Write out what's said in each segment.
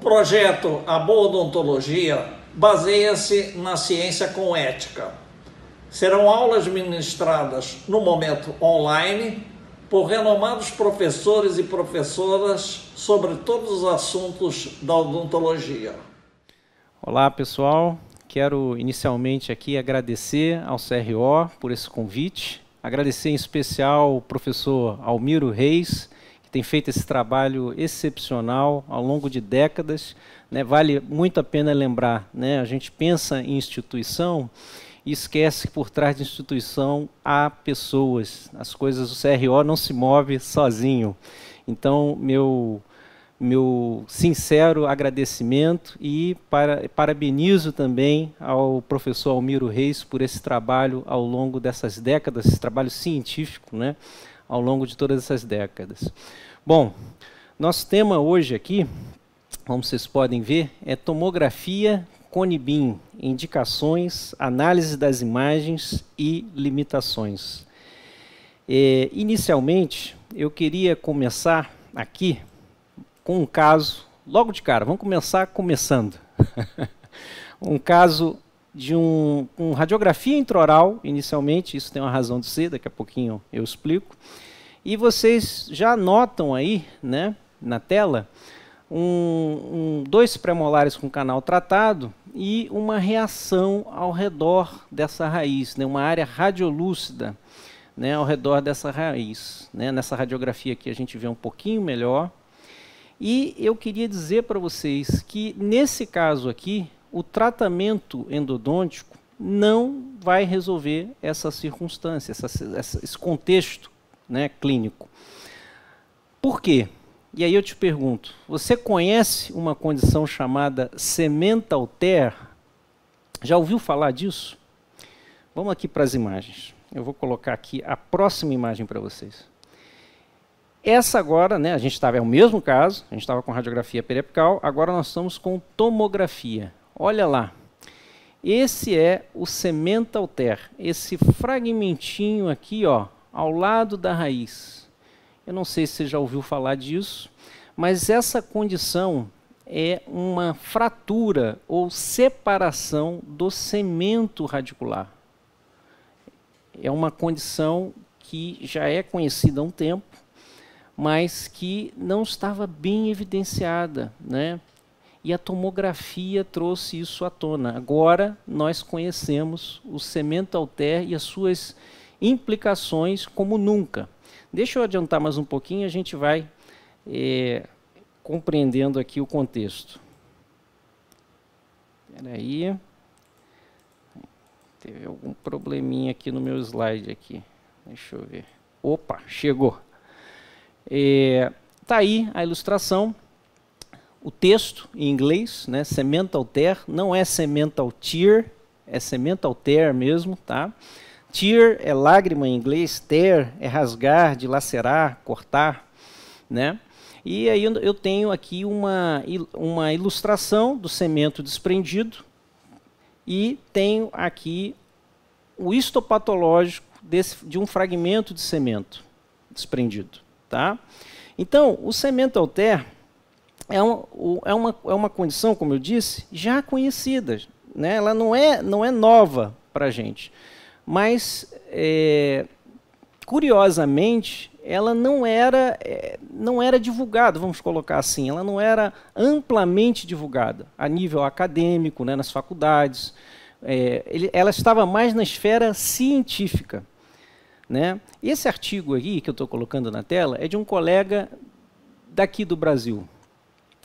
projeto A Boa Odontologia baseia-se na ciência com ética. Serão aulas ministradas no momento online por renomados professores e professoras sobre todos os assuntos da odontologia. Olá, pessoal. Quero inicialmente aqui agradecer ao CRO por esse convite, agradecer em especial ao professor Almiro Reis que tem feito esse trabalho excepcional ao longo de décadas. Né? Vale muito a pena lembrar, né? a gente pensa em instituição e esquece que por trás de instituição há pessoas. As coisas do CRO não se move sozinho. Então, meu meu sincero agradecimento e para, parabenizo também ao professor Almiro Reis por esse trabalho ao longo dessas décadas, esse trabalho científico, né? ao longo de todas essas décadas. Bom, nosso tema hoje aqui, como vocês podem ver, é tomografia Conibim, indicações, análise das imagens e limitações. É, inicialmente, eu queria começar aqui com um caso, logo de cara, vamos começar começando. um caso de um, um radiografia intraoral, inicialmente, isso tem uma razão de ser, daqui a pouquinho eu explico. E vocês já notam aí, né, na tela, um, um, dois premolares com canal tratado e uma reação ao redor dessa raiz, né, uma área radiolúcida né, ao redor dessa raiz. Né. Nessa radiografia aqui a gente vê um pouquinho melhor. E eu queria dizer para vocês que nesse caso aqui, o tratamento endodôntico não vai resolver essa circunstância, essa, essa, esse contexto né, clínico. Por quê? E aí eu te pergunto, você conhece uma condição chamada sementalter? Já ouviu falar disso? Vamos aqui para as imagens. Eu vou colocar aqui a próxima imagem para vocês. Essa agora, né, a gente estava, é o mesmo caso, a gente estava com radiografia periapical, agora nós estamos com tomografia. Olha lá. Esse é o sementalter, esse fragmentinho aqui, ó, ao lado da raiz. Eu não sei se você já ouviu falar disso, mas essa condição é uma fratura ou separação do cemento radicular. É uma condição que já é conhecida há um tempo, mas que não estava bem evidenciada, né? e a tomografia trouxe isso à tona. Agora nós conhecemos o cemento alter e as suas implicações como nunca. Deixa eu adiantar mais um pouquinho, a gente vai é, compreendendo aqui o contexto. Espera aí. Teve algum probleminha aqui no meu slide aqui. Deixa eu ver. Opa, chegou. É, tá aí a ilustração o texto em inglês, né, semental tear, não é semental tear, é semental Alter mesmo, tá? Tear é lágrima em inglês, tear é rasgar, dilacerar, cortar, né? E aí eu tenho aqui uma, uma ilustração do cemento desprendido e tenho aqui o histopatológico desse, de um fragmento de cemento desprendido, tá? Então, o cemento alter é, um, é, uma, é uma condição, como eu disse, já conhecida. Né? Ela não é, não é nova para a gente. Mas, é, curiosamente, ela não era, é, não era divulgada, vamos colocar assim, ela não era amplamente divulgada a nível acadêmico, né, nas faculdades. É, ele, ela estava mais na esfera científica. Né? Esse artigo aí que eu estou colocando na tela é de um colega daqui do Brasil,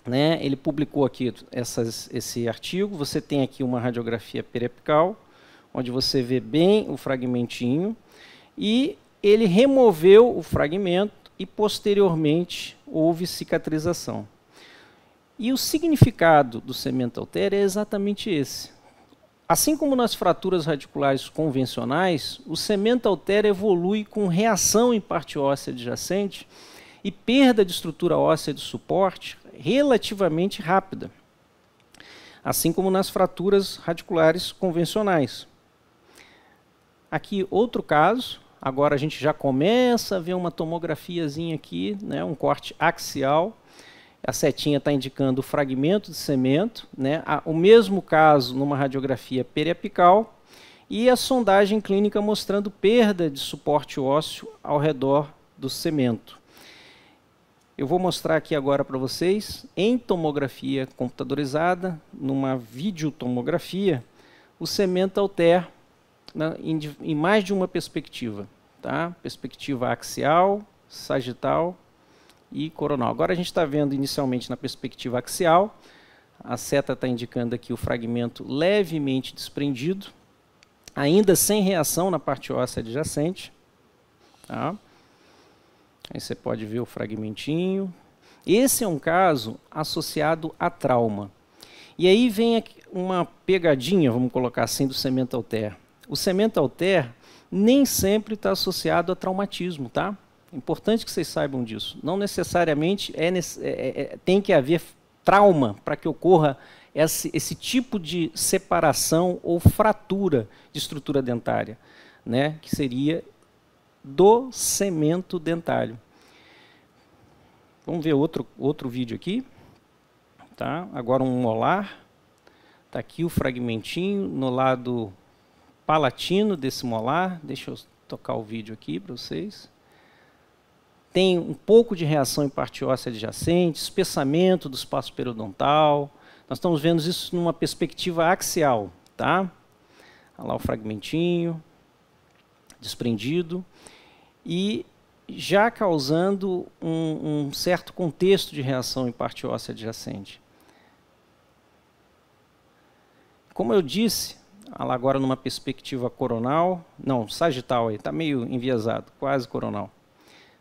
né? Ele publicou aqui essas, esse artigo. Você tem aqui uma radiografia periapical, onde você vê bem o fragmentinho. E ele removeu o fragmento e, posteriormente, houve cicatrização. E o significado do cemento altera é exatamente esse. Assim como nas fraturas radiculares convencionais, o cemento altera evolui com reação em parte óssea adjacente e perda de estrutura óssea de suporte, relativamente rápida, assim como nas fraturas radiculares convencionais. Aqui outro caso, agora a gente já começa a ver uma tomografiazinha aqui, né, um corte axial. A setinha está indicando o fragmento de cemento, né, o mesmo caso numa radiografia periapical e a sondagem clínica mostrando perda de suporte ósseo ao redor do cemento. Eu vou mostrar aqui agora para vocês, em tomografia computadorizada, numa videotomografia, o cemento alter na, né, em, em, mais de uma perspectiva. Tá? Perspectiva axial, sagital e coronal. Agora a gente está vendo inicialmente na perspectiva axial, a seta está indicando aqui o fragmento levemente desprendido, ainda sem reação na parte óssea adjacente. Tá? Aí você pode ver o fragmentinho. Esse é um caso associado a trauma. E aí vem uma pegadinha, vamos colocar assim, do cemento alter. O cemento alter nem sempre está associado a traumatismo, tá? É importante que vocês saibam disso. Não necessariamente é, é, é, é tem que haver trauma para que ocorra esse, esse, tipo de separação ou fratura de estrutura dentária, né? Que seria do cemento dentário. Vamos ver outro, outro vídeo aqui. Tá? Agora um molar. Está aqui o fragmentinho no lado palatino desse molar. Deixa eu tocar o vídeo aqui para vocês. Tem um pouco de reação em parte óssea adjacente, espessamento do espaço periodontal. Nós estamos vendo isso numa perspectiva axial. Tá? Olha lá o fragmentinho desprendido e já causando um, um certo contexto de reação em parte óssea adjacente. Como eu disse, agora numa perspectiva coronal, não, sagital aí, está meio enviesado, quase coronal.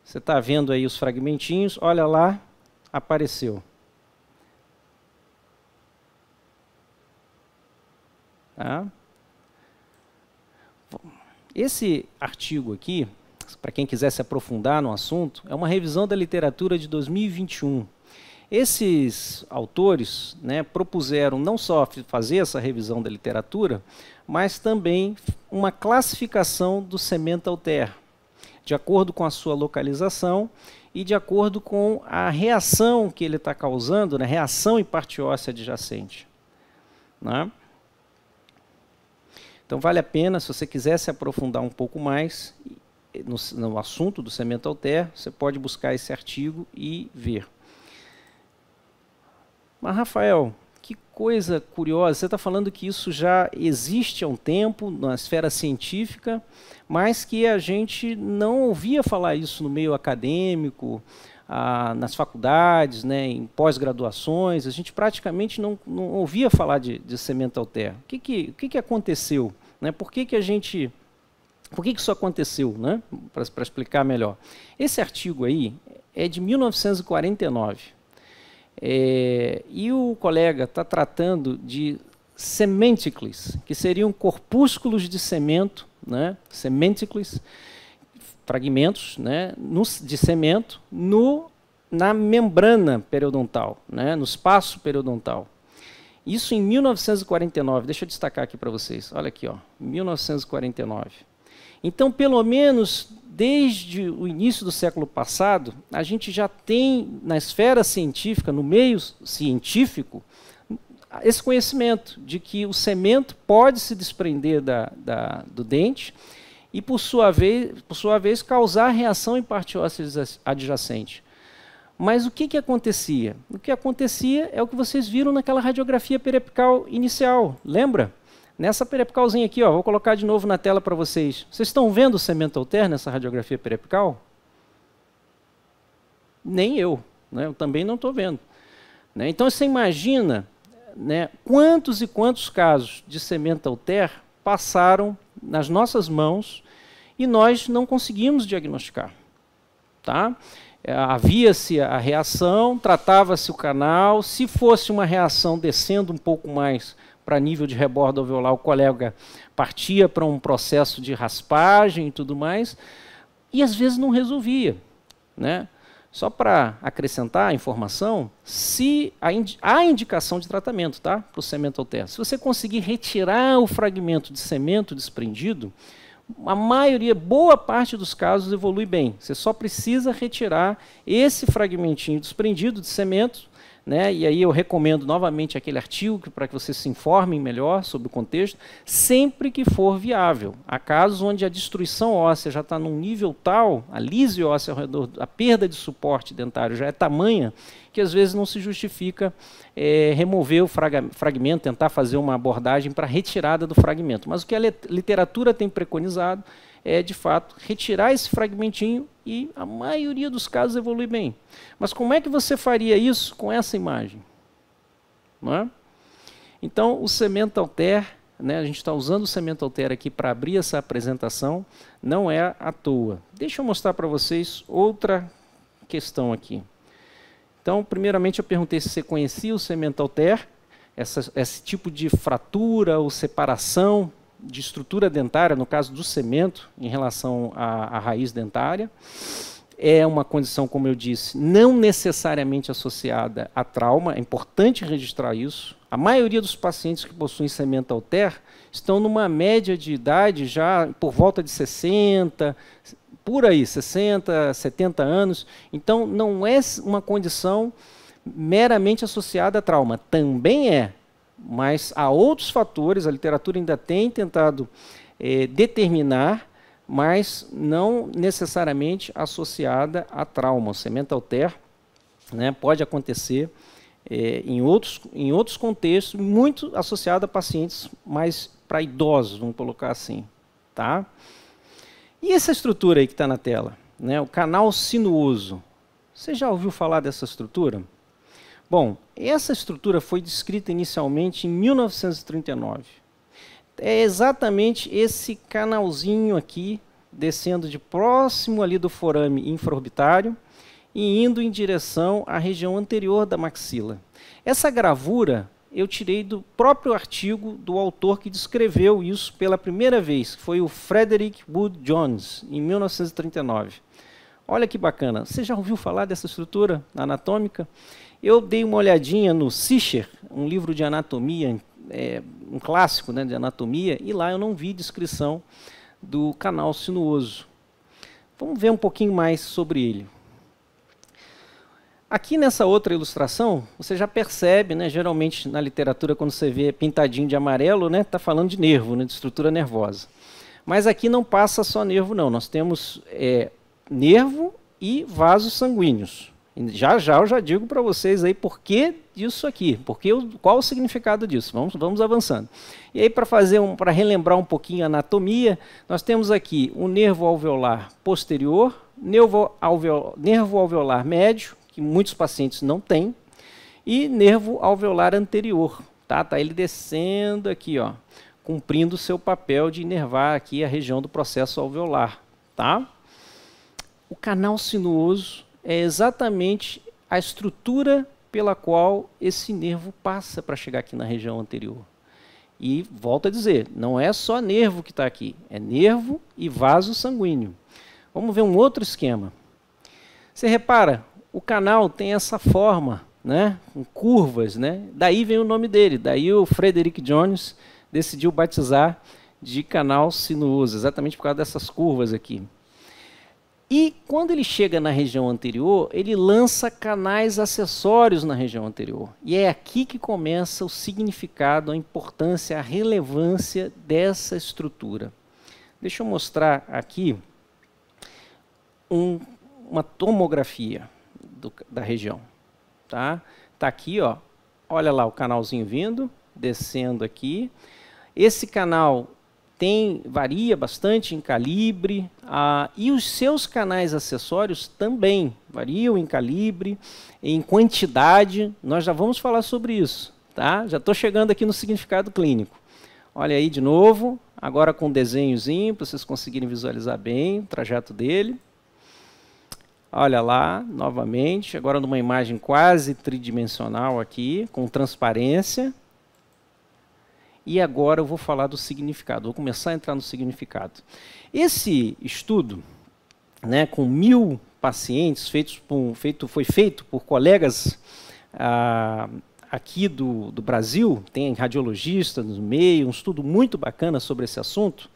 Você está vendo aí os fragmentinhos, olha lá, apareceu. Tá? Esse artigo aqui, para quem quiser se aprofundar no assunto, é uma revisão da literatura de 2021. Esses autores né, propuseram não só fazer essa revisão da literatura, mas também uma classificação do sementalter, de acordo com a sua localização e de acordo com a reação que ele está causando, né, reação em parte óssea adjacente. Né? Então vale a pena, se você quiser se aprofundar um pouco mais, no, no assunto do Cemento Alter, você pode buscar esse artigo e ver. Mas, Rafael, que coisa curiosa. Você está falando que isso já existe há um tempo na esfera científica, mas que a gente não ouvia falar isso no meio acadêmico, ah, nas faculdades, né, em pós-graduações. A gente praticamente não, não ouvia falar de, de cemento alter. O que, que, o que, que aconteceu? Né? Por que, que a gente por que, isso aconteceu? Né? Para explicar melhor. Esse artigo aí é de 1949. É, e o colega está tratando de sementicles, que seriam corpúsculos de cemento, né? sementicles, fragmentos né? No, de cemento no, na membrana periodontal, né? no espaço periodontal. Isso em 1949, deixa eu destacar aqui para vocês, olha aqui, ó, 1949. Então, pelo menos desde o início do século passado, a gente já tem na esfera científica, no meio científico, esse conhecimento de que o cimento pode se desprender da, da, do dente e, por sua, vez, por sua vez, causar reação em parte óssea adjacente. Mas o que, que acontecia? O que acontecia é o que vocês viram naquela radiografia periapical inicial, lembra? nessa periapicalzinha aqui, ó, vou colocar de novo na tela para vocês. Vocês estão vendo o cemento alterno nessa radiografia periapical? Nem eu, né? eu também não estou vendo. Né? Então você imagina né, quantos e quantos casos de cemento alter passaram nas nossas mãos e nós não conseguimos diagnosticar. Tá? É, havia-se a reação, tratava-se o canal, se fosse uma reação descendo um pouco mais para nível de rebordo alveolar, o colega partia para um processo de raspagem e tudo mais, e às vezes não resolvia. Né? Só para acrescentar a informação, se a indi há indicação de tratamento tá? para o cemento alterno. Se você conseguir retirar o fragmento de cemento desprendido, a maioria, boa parte dos casos evolui bem. Você só precisa retirar esse fragmentinho desprendido de cemento né? e aí eu recomendo novamente aquele artigo para que vocês se informem melhor sobre o contexto, sempre que for viável. Há casos onde a destruição óssea já está num nível tal, a lise óssea ao redor, a perda de suporte dentário já é tamanha, que às vezes não se justifica é, remover o fragmento, tentar fazer uma abordagem para retirada do fragmento. Mas o que a literatura tem preconizado é, de fato, retirar esse fragmentinho e a maioria dos casos evolui bem. Mas como é que você faria isso com essa imagem? Não é? Então, o cemento alter, né, a gente está usando o cemento alter aqui para abrir essa apresentação, não é à toa. Deixa eu mostrar para vocês outra questão aqui. Então, primeiramente eu perguntei se você conhecia o cemento alter, essa, esse tipo de fratura ou separação de estrutura dentária, no caso do cemento, em relação à, à raiz dentária. É uma condição, como eu disse, não necessariamente associada a trauma, é importante registrar isso. A maioria dos pacientes que possuem cimento alter estão numa média de idade já por volta de 60, por aí, 60, 70 anos. Então, não é uma condição meramente associada a trauma. Também é, mas há outros fatores, a literatura ainda tem tentado é, determinar, mas não necessariamente associada a trauma. O sementalter né, pode acontecer é, em, outros, em outros contextos, muito associado a pacientes mais para idosos, vamos colocar assim. Tá? E essa estrutura aí que está na tela? Né, o canal sinuoso. Você já ouviu falar dessa estrutura? Bom, essa estrutura foi descrita inicialmente em 1939. É exatamente esse canalzinho aqui, descendo de próximo ali do forame infraorbitário e indo em direção à região anterior da maxila. Essa gravura eu tirei do próprio artigo do autor que descreveu isso pela primeira vez, que foi o Frederick Wood Jones, em 1939. Olha que bacana. Você já ouviu falar dessa estrutura anatômica? Eu dei uma olhadinha no Sicher, um livro de anatomia, é, um clássico né, de anatomia, e lá eu não vi descrição do canal sinuoso. Vamos ver um pouquinho mais sobre ele. Aqui nessa outra ilustração, você já percebe, né, geralmente na literatura, quando você vê pintadinho de amarelo, está né, tá falando de nervo, né, de estrutura nervosa. Mas aqui não passa só nervo, não. Nós temos é, nervo e vasos sanguíneos. Já já eu já digo para vocês aí por que disso aqui, porque qual o significado disso. Vamos, vamos avançando. E aí para fazer um, para relembrar um pouquinho a anatomia, nós temos aqui o nervo alveolar posterior, nervo, alveolar, nervo alveolar médio, que muitos pacientes não têm, e nervo alveolar anterior, tá? Tá ele descendo aqui, ó, cumprindo o seu papel de inervar aqui a região do processo alveolar, tá? O canal sinuoso é exatamente a estrutura pela qual esse nervo passa para chegar aqui na região anterior. E volto a dizer, não é só nervo que está aqui, é nervo e vaso sanguíneo. Vamos ver um outro esquema. Você repara, o canal tem essa forma, né, com curvas, né? Daí vem o nome dele. Daí o Frederick Jones decidiu batizar de canal sinuoso, exatamente por causa dessas curvas aqui. E quando ele chega na região anterior, ele lança canais acessórios na região anterior. E é aqui que começa o significado, a importância, a relevância dessa estrutura. Deixa eu mostrar aqui um, uma tomografia do, da região. Tá? tá aqui, ó. olha lá o canalzinho vindo, descendo aqui. Esse canal tem varia bastante em calibre e os seus canais acessórios também variam em calibre, em quantidade. Nós já vamos falar sobre isso, tá? Já estou chegando aqui no significado clínico. Olha aí de novo, agora com um desenhozinho para vocês conseguirem visualizar bem o trajeto dele. Olha lá, novamente, agora numa imagem quase tridimensional aqui, com transparência e agora eu vou falar do significado, vou começar a entrar no significado. Esse estudo, né, com mil pacientes, feitos por, feito, foi feito por colegas ah, aqui do, do Brasil, tem radiologista no meio, um estudo muito bacana sobre esse assunto,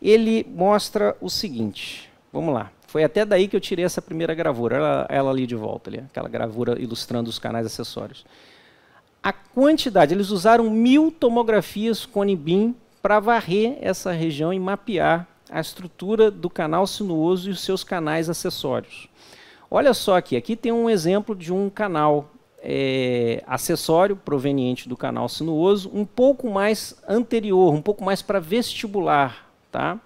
ele mostra o seguinte, vamos lá. Foi até daí que eu tirei essa primeira gravura, ela, ela ali de volta, ali, aquela gravura ilustrando os canais acessórios a quantidade. Eles usaram mil tomografias Conibim para varrer essa região e mapear a estrutura do canal sinuoso e os seus canais acessórios. Olha só aqui, aqui tem um exemplo de um canal é, acessório proveniente do canal sinuoso, um pouco mais anterior, um pouco mais para vestibular. Tá?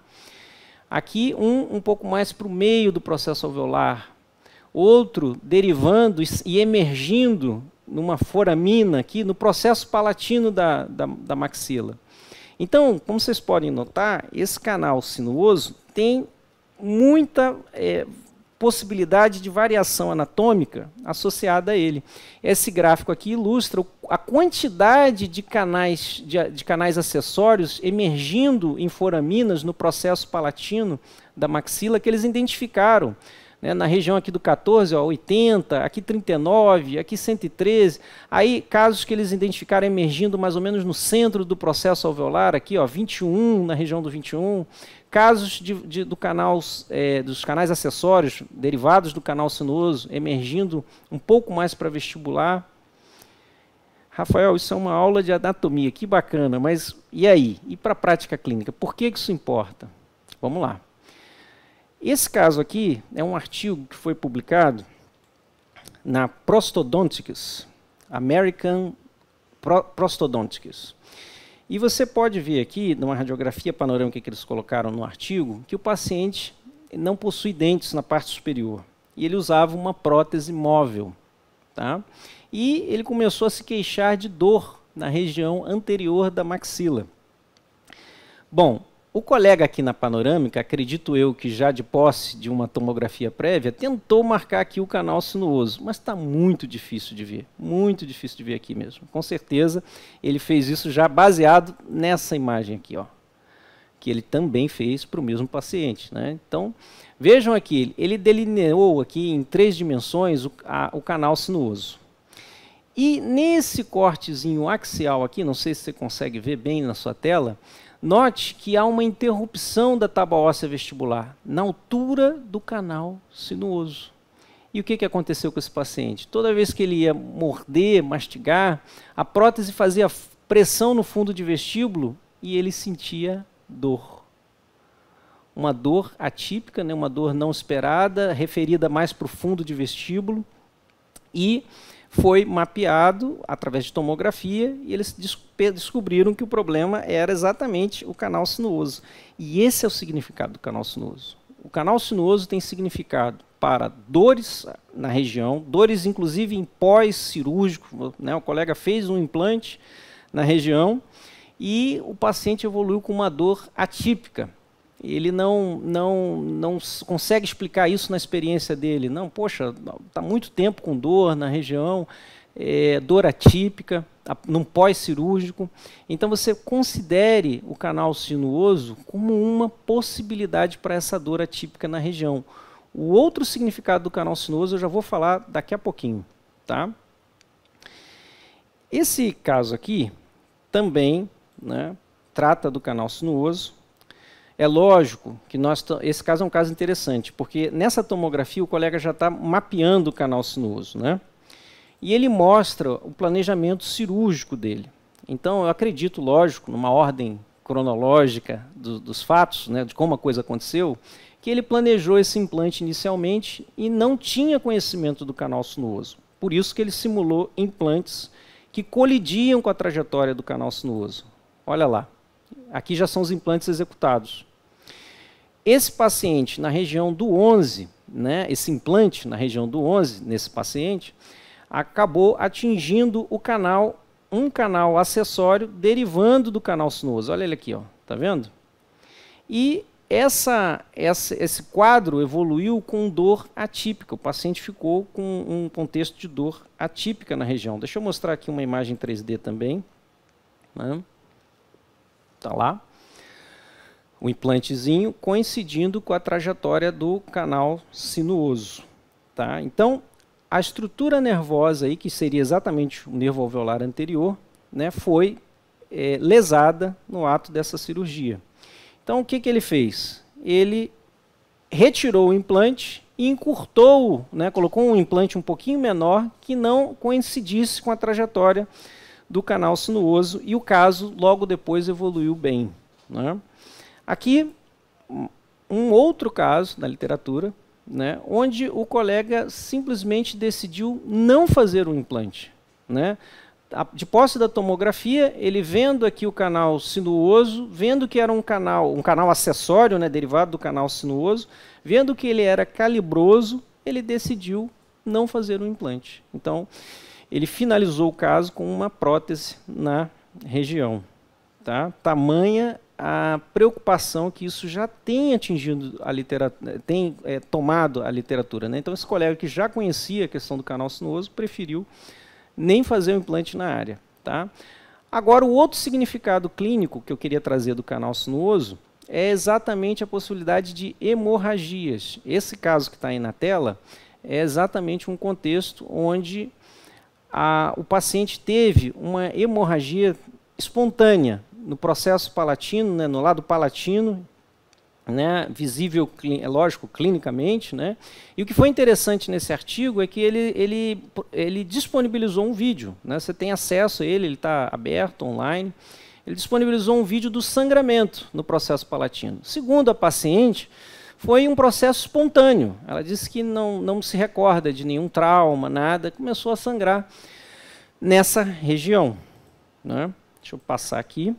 Aqui um um pouco mais para o meio do processo alveolar, outro derivando e emergindo numa foramina aqui, no processo palatino da, da, da maxila. Então, como vocês podem notar, esse canal sinuoso tem muita é, possibilidade de variação anatômica associada a ele. Esse gráfico aqui ilustra a quantidade de canais, de, de canais acessórios emergindo em foraminas no processo palatino da maxila que eles identificaram né, na região aqui do 14, ó, 80, aqui 39, aqui 113. Aí casos que eles identificaram emergindo mais ou menos no centro do processo alveolar, aqui ó, 21, na região do 21. Casos de, de, do canal, é, dos canais acessórios, derivados do canal sinuoso, emergindo um pouco mais para vestibular. Rafael, isso é uma aula de anatomia, que bacana, mas e aí? E para a prática clínica? Por que isso importa? Vamos lá. Esse caso aqui é um artigo que foi publicado na Prostodontics, American Pro Prostodontics. E você pode ver aqui, numa radiografia panorâmica que eles colocaram no artigo, que o paciente não possui dentes na parte superior. E ele usava uma prótese móvel. Tá? E ele começou a se queixar de dor na região anterior da maxila. Bom, o colega aqui na panorâmica, acredito eu que já de posse de uma tomografia prévia, tentou marcar aqui o canal sinuoso, mas está muito difícil de ver, muito difícil de ver aqui mesmo. Com certeza ele fez isso já baseado nessa imagem aqui, ó, que ele também fez para o mesmo paciente. Né? Então, vejam aqui, ele delineou aqui em três dimensões o, a, o canal sinuoso. E nesse cortezinho axial aqui, não sei se você consegue ver bem na sua tela, Note que há uma interrupção da tábua óssea vestibular na altura do canal sinuoso. E o que, que aconteceu com esse paciente? Toda vez que ele ia morder, mastigar, a prótese fazia pressão no fundo de vestíbulo e ele sentia dor. Uma dor atípica, né? uma dor não esperada, referida mais para o fundo de vestíbulo. E foi mapeado através de tomografia e eles descobriram que o problema era exatamente o canal sinuoso. E esse é o significado do canal sinuoso. O canal sinuoso tem significado para dores na região, dores inclusive em pós-cirúrgico. Né? O colega fez um implante na região e o paciente evoluiu com uma dor atípica ele não, não, não consegue explicar isso na experiência dele. Não, poxa, está muito tempo com dor na região, é, dor atípica, num pós-cirúrgico. Então você considere o canal sinuoso como uma possibilidade para essa dor atípica na região. O outro significado do canal sinuoso eu já vou falar daqui a pouquinho. Tá? Esse caso aqui também né, trata do canal sinuoso é lógico que nós esse caso é um caso interessante, porque nessa tomografia o colega já está mapeando o canal sinuoso, né? E ele mostra o planejamento cirúrgico dele. Então, eu acredito, lógico, numa ordem cronológica do, dos fatos, né, de como a coisa aconteceu, que ele planejou esse implante inicialmente e não tinha conhecimento do canal sinuoso. Por isso que ele simulou implantes que colidiam com a trajetória do canal sinuoso. Olha lá. Aqui já são os implantes executados. Esse paciente, na região do 11, né, esse implante na região do 11, nesse paciente, acabou atingindo o canal, um canal acessório derivando do canal sinuoso. Olha ele aqui, ó, tá vendo? E essa, essa, esse quadro evoluiu com dor atípica. O paciente ficou com um contexto de dor atípica na região. Deixa eu mostrar aqui uma imagem 3D também. Né? Tá lá o implantezinho coincidindo com a trajetória do canal sinuoso. Tá? Então, a estrutura nervosa, aí, que seria exatamente o nervo alveolar anterior, né, foi é, lesada no ato dessa cirurgia. Então, o que, que ele fez? Ele retirou o implante e encurtou, né, colocou um implante um pouquinho menor que não coincidisse com a trajetória do canal sinuoso e o caso logo depois evoluiu bem. Né? Aqui, um outro caso na literatura, né, onde o colega simplesmente decidiu não fazer o implante. Né? De posse da tomografia, ele vendo aqui o canal sinuoso, vendo que era um canal, um canal acessório, né, derivado do canal sinuoso, vendo que ele era calibroso, ele decidiu não fazer o implante. Então, ele finalizou o caso com uma prótese na região. Tá? Tamanha a preocupação que isso já tem atingido a literatura, tem é, tomado a literatura. Né? Então, esse colega que já conhecia a questão do canal sinuoso preferiu nem fazer o implante na área. Tá? Agora, o outro significado clínico que eu queria trazer do canal sinuoso é exatamente a possibilidade de hemorragias. Esse caso que está aí na tela é exatamente um contexto onde a, o paciente teve uma hemorragia espontânea, no processo palatino, né, no lado palatino, né, visível, é lógico, clinicamente. Né? E o que foi interessante nesse artigo é que ele, ele, ele disponibilizou um vídeo. Né? Você tem acesso a ele, ele está aberto online. Ele disponibilizou um vídeo do sangramento no processo palatino. Segundo a paciente, foi um processo espontâneo. Ela disse que não, não se recorda de nenhum trauma, nada, começou a sangrar nessa região. Né? Deixa eu passar aqui.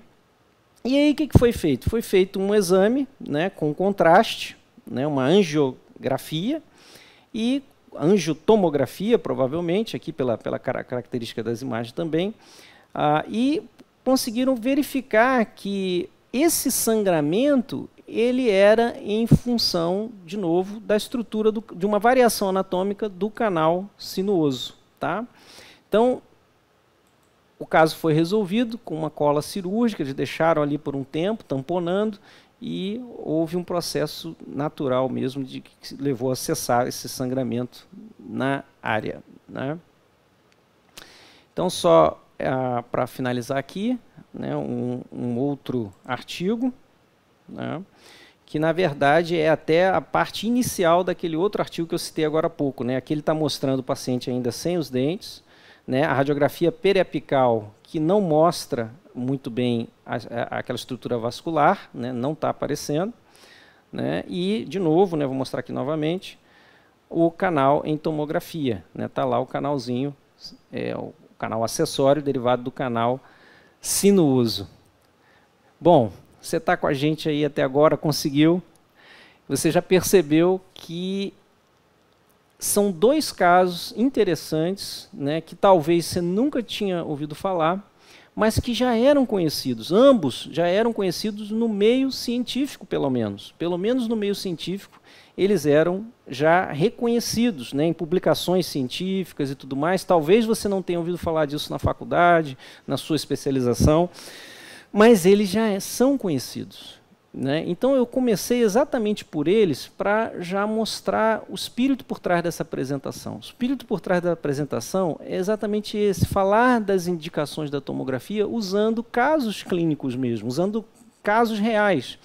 E aí o que, que foi feito? Foi feito um exame né, com contraste, né, uma angiografia e angiotomografia, provavelmente, aqui pela, pela característica das imagens também, ah, e conseguiram verificar que esse sangramento ele era em função, de novo, da estrutura do, de uma variação anatômica do canal sinuoso. Tá? Então, o caso foi resolvido com uma cola cirúrgica, eles deixaram ali por um tempo, tamponando, e houve um processo natural mesmo de que levou a cessar esse sangramento na área. Né? Então, só ah, para finalizar aqui, né, um, um, outro artigo, né, que na verdade é até a parte inicial daquele outro artigo que eu citei agora há pouco. Né? Aqui ele está mostrando o paciente ainda sem os dentes, né, a radiografia periapical, que não mostra muito bem a, a, aquela estrutura vascular, né, não está aparecendo. Né, e, de novo, né, vou mostrar aqui novamente, o canal em tomografia. Está né, lá o canalzinho, é, o canal acessório derivado do canal sinuoso. Bom, você está com a gente aí até agora, conseguiu. Você já percebeu que são dois casos interessantes, né, que talvez você nunca tinha ouvido falar, mas que já eram conhecidos. Ambos já eram conhecidos no meio científico, pelo menos. Pelo menos no meio científico, eles eram já reconhecidos né, em publicações científicas e tudo mais. Talvez você não tenha ouvido falar disso na faculdade, na sua especialização, mas eles já são conhecidos. Né? Então eu comecei exatamente por eles para já mostrar o espírito por trás dessa apresentação. O espírito por trás da apresentação é exatamente esse: falar das indicações da tomografia usando casos clínicos mesmo, usando casos reais,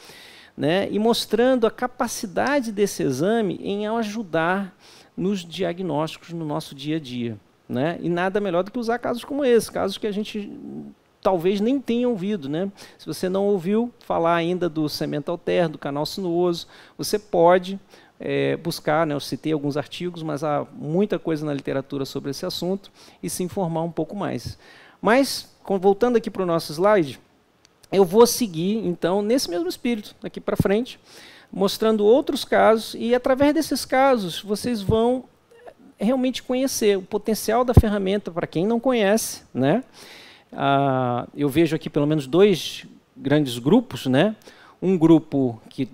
né? e mostrando a capacidade desse exame em ajudar nos diagnósticos no nosso dia a dia. Né? E nada melhor do que usar casos como esse, casos que a gente talvez nem tenha ouvido. Né? Se você não ouviu falar ainda do cemento alterno, do canal sinuoso, você pode é, buscar, né? eu citei alguns artigos, mas há muita coisa na literatura sobre esse assunto, e se informar um pouco mais. Mas, voltando aqui para o nosso slide, eu vou seguir, então, nesse mesmo espírito, daqui para frente, mostrando outros casos, e através desses casos, vocês vão é, realmente conhecer o potencial da ferramenta para quem não conhece, né? ah, eu vejo aqui pelo menos dois grandes grupos, né? Um grupo que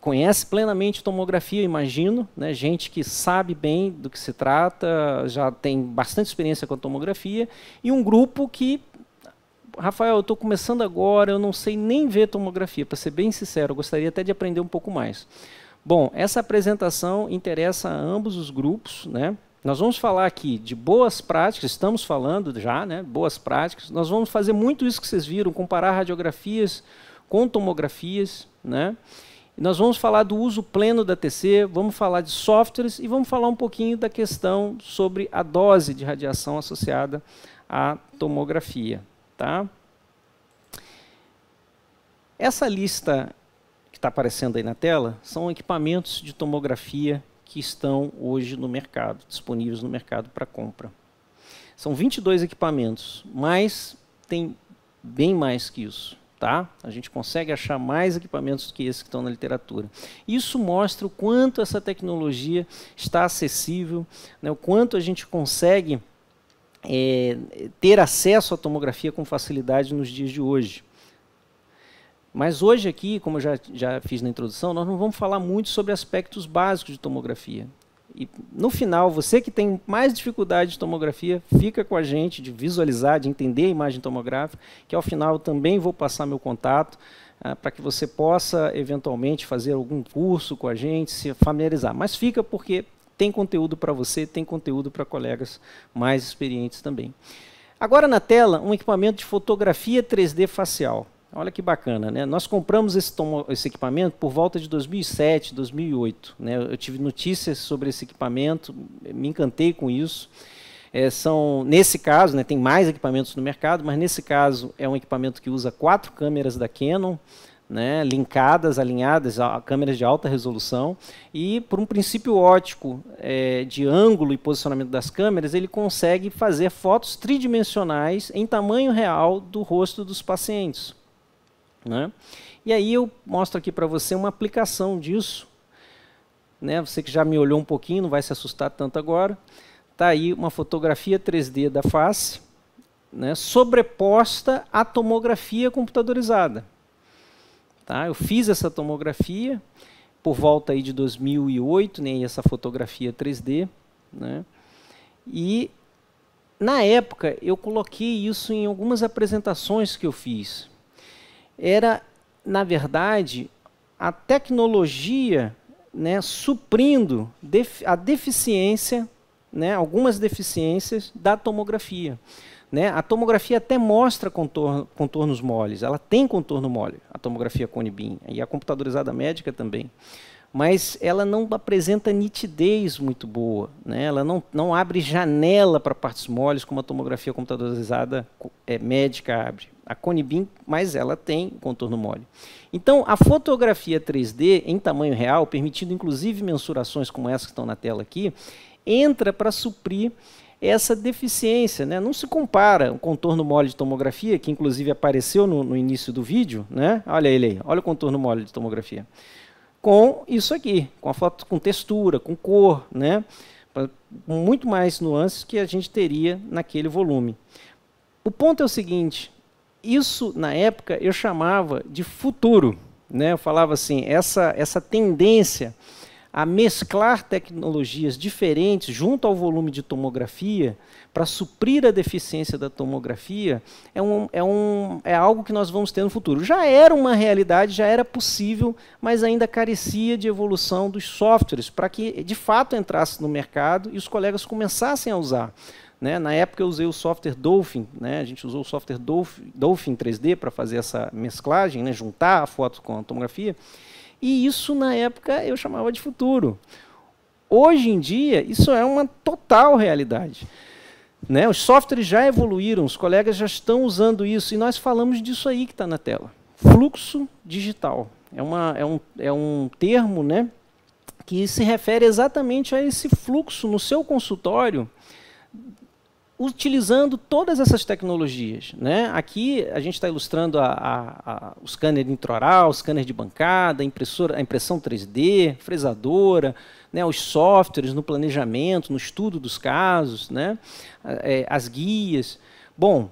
conhece plenamente tomografia, imagino, né? gente que sabe bem do que se trata, já tem bastante experiência com a tomografia, e um grupo que, Rafael, eu estou começando agora, eu não sei nem ver tomografia, para ser bem sincero, eu gostaria até de aprender um pouco mais. Bom, essa apresentação interessa a ambos os grupos, né? Nós vamos falar aqui de boas práticas, estamos falando já, né? Boas práticas. Nós vamos fazer muito isso que vocês viram, comparar radiografias com tomografias, né? E nós vamos falar do uso pleno da TC, vamos falar de softwares e vamos falar um pouquinho da questão sobre a dose de radiação associada à tomografia, tá? Essa lista que está aparecendo aí na tela são equipamentos de tomografia que estão hoje no mercado, disponíveis no mercado para compra. São 22 equipamentos, mas tem bem mais que isso. Tá? A gente consegue achar mais equipamentos do que esses que estão na literatura. Isso mostra o quanto essa tecnologia está acessível, né, o quanto a gente consegue é, ter acesso à tomografia com facilidade nos dias de hoje. Mas hoje aqui, como eu já, já fiz na introdução, nós não vamos falar muito sobre aspectos básicos de tomografia. E no final, você que tem mais dificuldade de tomografia, fica com a gente de visualizar, de entender a imagem tomográfica, que ao final também vou passar meu contato ah, para que você possa eventualmente fazer algum curso com a gente, se familiarizar. Mas fica porque tem conteúdo para você, tem conteúdo para colegas mais experientes também. Agora na tela, um equipamento de fotografia 3D facial. Olha que bacana, né? Nós compramos esse, esse, equipamento por volta de 2007, 2008. Né? Eu tive notícias sobre esse equipamento, me encantei com isso. É, são, nesse caso, né, tem mais equipamentos no mercado, mas nesse caso é um equipamento que usa quatro câmeras da Canon, né, linkadas, alinhadas a câmeras de alta resolução, e por um princípio ótico é, de ângulo e posicionamento das câmeras, ele consegue fazer fotos tridimensionais em tamanho real do rosto dos pacientes. Né? E aí eu mostro aqui para você uma aplicação disso. Né? Você que já me olhou um pouquinho, não vai se assustar tanto agora. Está aí uma fotografia 3D da face, né? sobreposta à tomografia computadorizada. Tá? Eu fiz essa tomografia por volta aí de 2008, nem né? essa fotografia 3D. Né? E na época eu coloquei isso em algumas apresentações que eu fiz era, na verdade, a tecnologia né, suprindo a deficiência, né, algumas deficiências da tomografia. Né? A tomografia até mostra contornos moles, ela tem contorno mole, a tomografia Conibin, e a computadorizada médica também. Mas ela não apresenta nitidez muito boa, né? ela não, não abre janela para partes moles como a tomografia computadorizada é, médica abre. A Conibin, mas ela tem contorno mole. Então, a fotografia 3D em tamanho real, permitindo inclusive mensurações como essa que estão na tela aqui, entra para suprir essa deficiência. Né? Não se compara o contorno mole de tomografia, que inclusive apareceu no, no início do vídeo, né? olha ele aí, olha o contorno mole de tomografia, com isso aqui, com a foto com textura, com cor, né? muito mais nuances que a gente teria naquele volume. O ponto é o seguinte, isso, na época, eu chamava de futuro. Né? Eu falava assim, essa, essa tendência a mesclar tecnologias diferentes junto ao volume de tomografia para suprir a deficiência da tomografia é, um, é, um, é algo que nós vamos ter no futuro. Já era uma realidade, já era possível, mas ainda carecia de evolução dos softwares para que de fato entrasse no mercado e os colegas começassem a usar. Né? Na época eu usei o software Dolphin, né? a gente usou o software Dolphin, Dolphin 3D para fazer essa mesclagem, né? juntar a foto com a tomografia. E isso na época eu chamava de futuro. Hoje em dia, isso é uma total realidade. Né? Os softwares já evoluíram, os colegas já estão usando isso, e nós falamos disso aí que está na tela. Fluxo digital. É, uma, é, um, é um termo né, que se refere exatamente a esse fluxo no seu consultório utilizando todas essas tecnologias. Né? Aqui a gente está ilustrando a, a, a, o scanner intraoral, o scanner de bancada, impressora, a impressão 3D, fresadora, né? os softwares no planejamento, no estudo dos casos, né? É, as guias. Bom,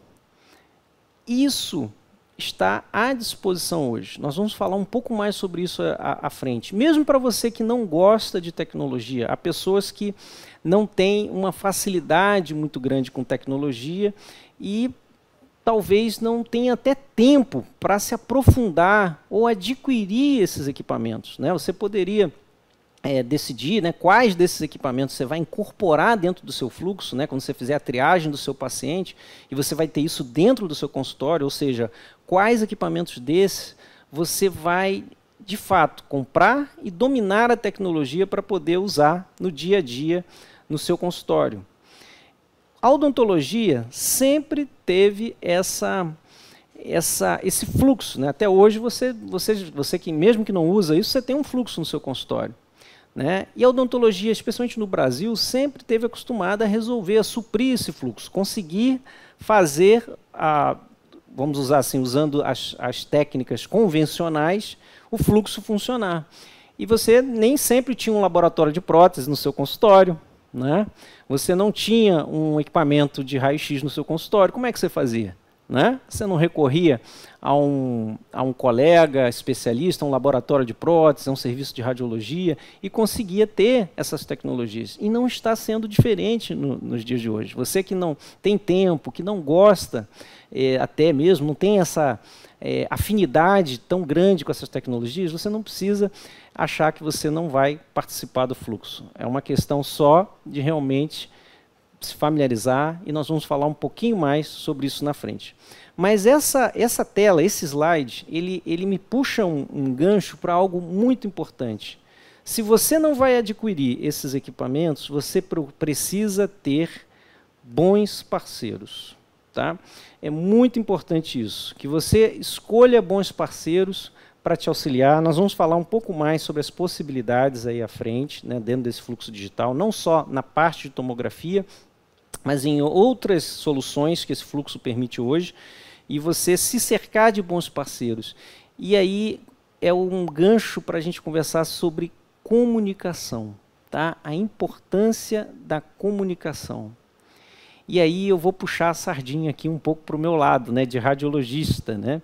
isso está à disposição hoje. Nós vamos falar um pouco mais sobre isso à, à frente. Mesmo para você que não gosta de tecnologia, há pessoas que não tem uma facilidade muito grande com tecnologia e talvez não tenha até tempo para se aprofundar ou adquirir esses equipamentos. Né? Você poderia é, decidir né, quais desses equipamentos você vai incorporar dentro do seu fluxo, né, quando você fizer a triagem do seu paciente, e você vai ter isso dentro do seu consultório, ou seja, quais equipamentos desses você vai de fato comprar e dominar a tecnologia para poder usar no dia a dia no seu consultório. A odontologia sempre teve essa essa, esse fluxo. Né? Até hoje, você, você, você que mesmo que não usa isso, você tem um fluxo no seu consultório. Né? E a odontologia, especialmente no Brasil, sempre teve acostumada a resolver, a suprir esse fluxo, conseguir fazer, a, vamos usar assim, usando as, as técnicas convencionais, o fluxo funcionar. E você nem sempre tinha um laboratório de prótese no seu consultório, né? Você não tinha um equipamento de raio-x no seu consultório, como é que você fazia? Né? Você não recorria a um, a um colega especialista, a um laboratório de prótese, a um serviço de radiologia e conseguia ter essas tecnologias. E não está sendo diferente no, nos dias de hoje. Você que não tem tempo, que não gosta, eh, até mesmo, não tem essa eh, afinidade tão grande com essas tecnologias, você não precisa achar que você não vai participar do fluxo. É uma questão só de realmente se familiarizar e nós vamos falar um pouquinho mais sobre isso na frente. Mas essa, essa tela, esse slide, ele, ele me puxa um, um gancho para algo muito importante. Se você não vai adquirir esses equipamentos, você precisa ter bons parceiros. Tá? É muito importante isso, que você escolha bons parceiros para te auxiliar. Nós vamos falar um pouco mais sobre as possibilidades aí à frente, né, dentro desse fluxo digital, não só na parte de tomografia, mas em outras soluções que esse fluxo permite hoje, e você se cercar de bons parceiros. E aí é um gancho para a gente conversar sobre comunicação, tá? A importância da comunicação. E aí eu vou puxar a sardinha aqui um pouco para o meu lado, né, de radiologista, né?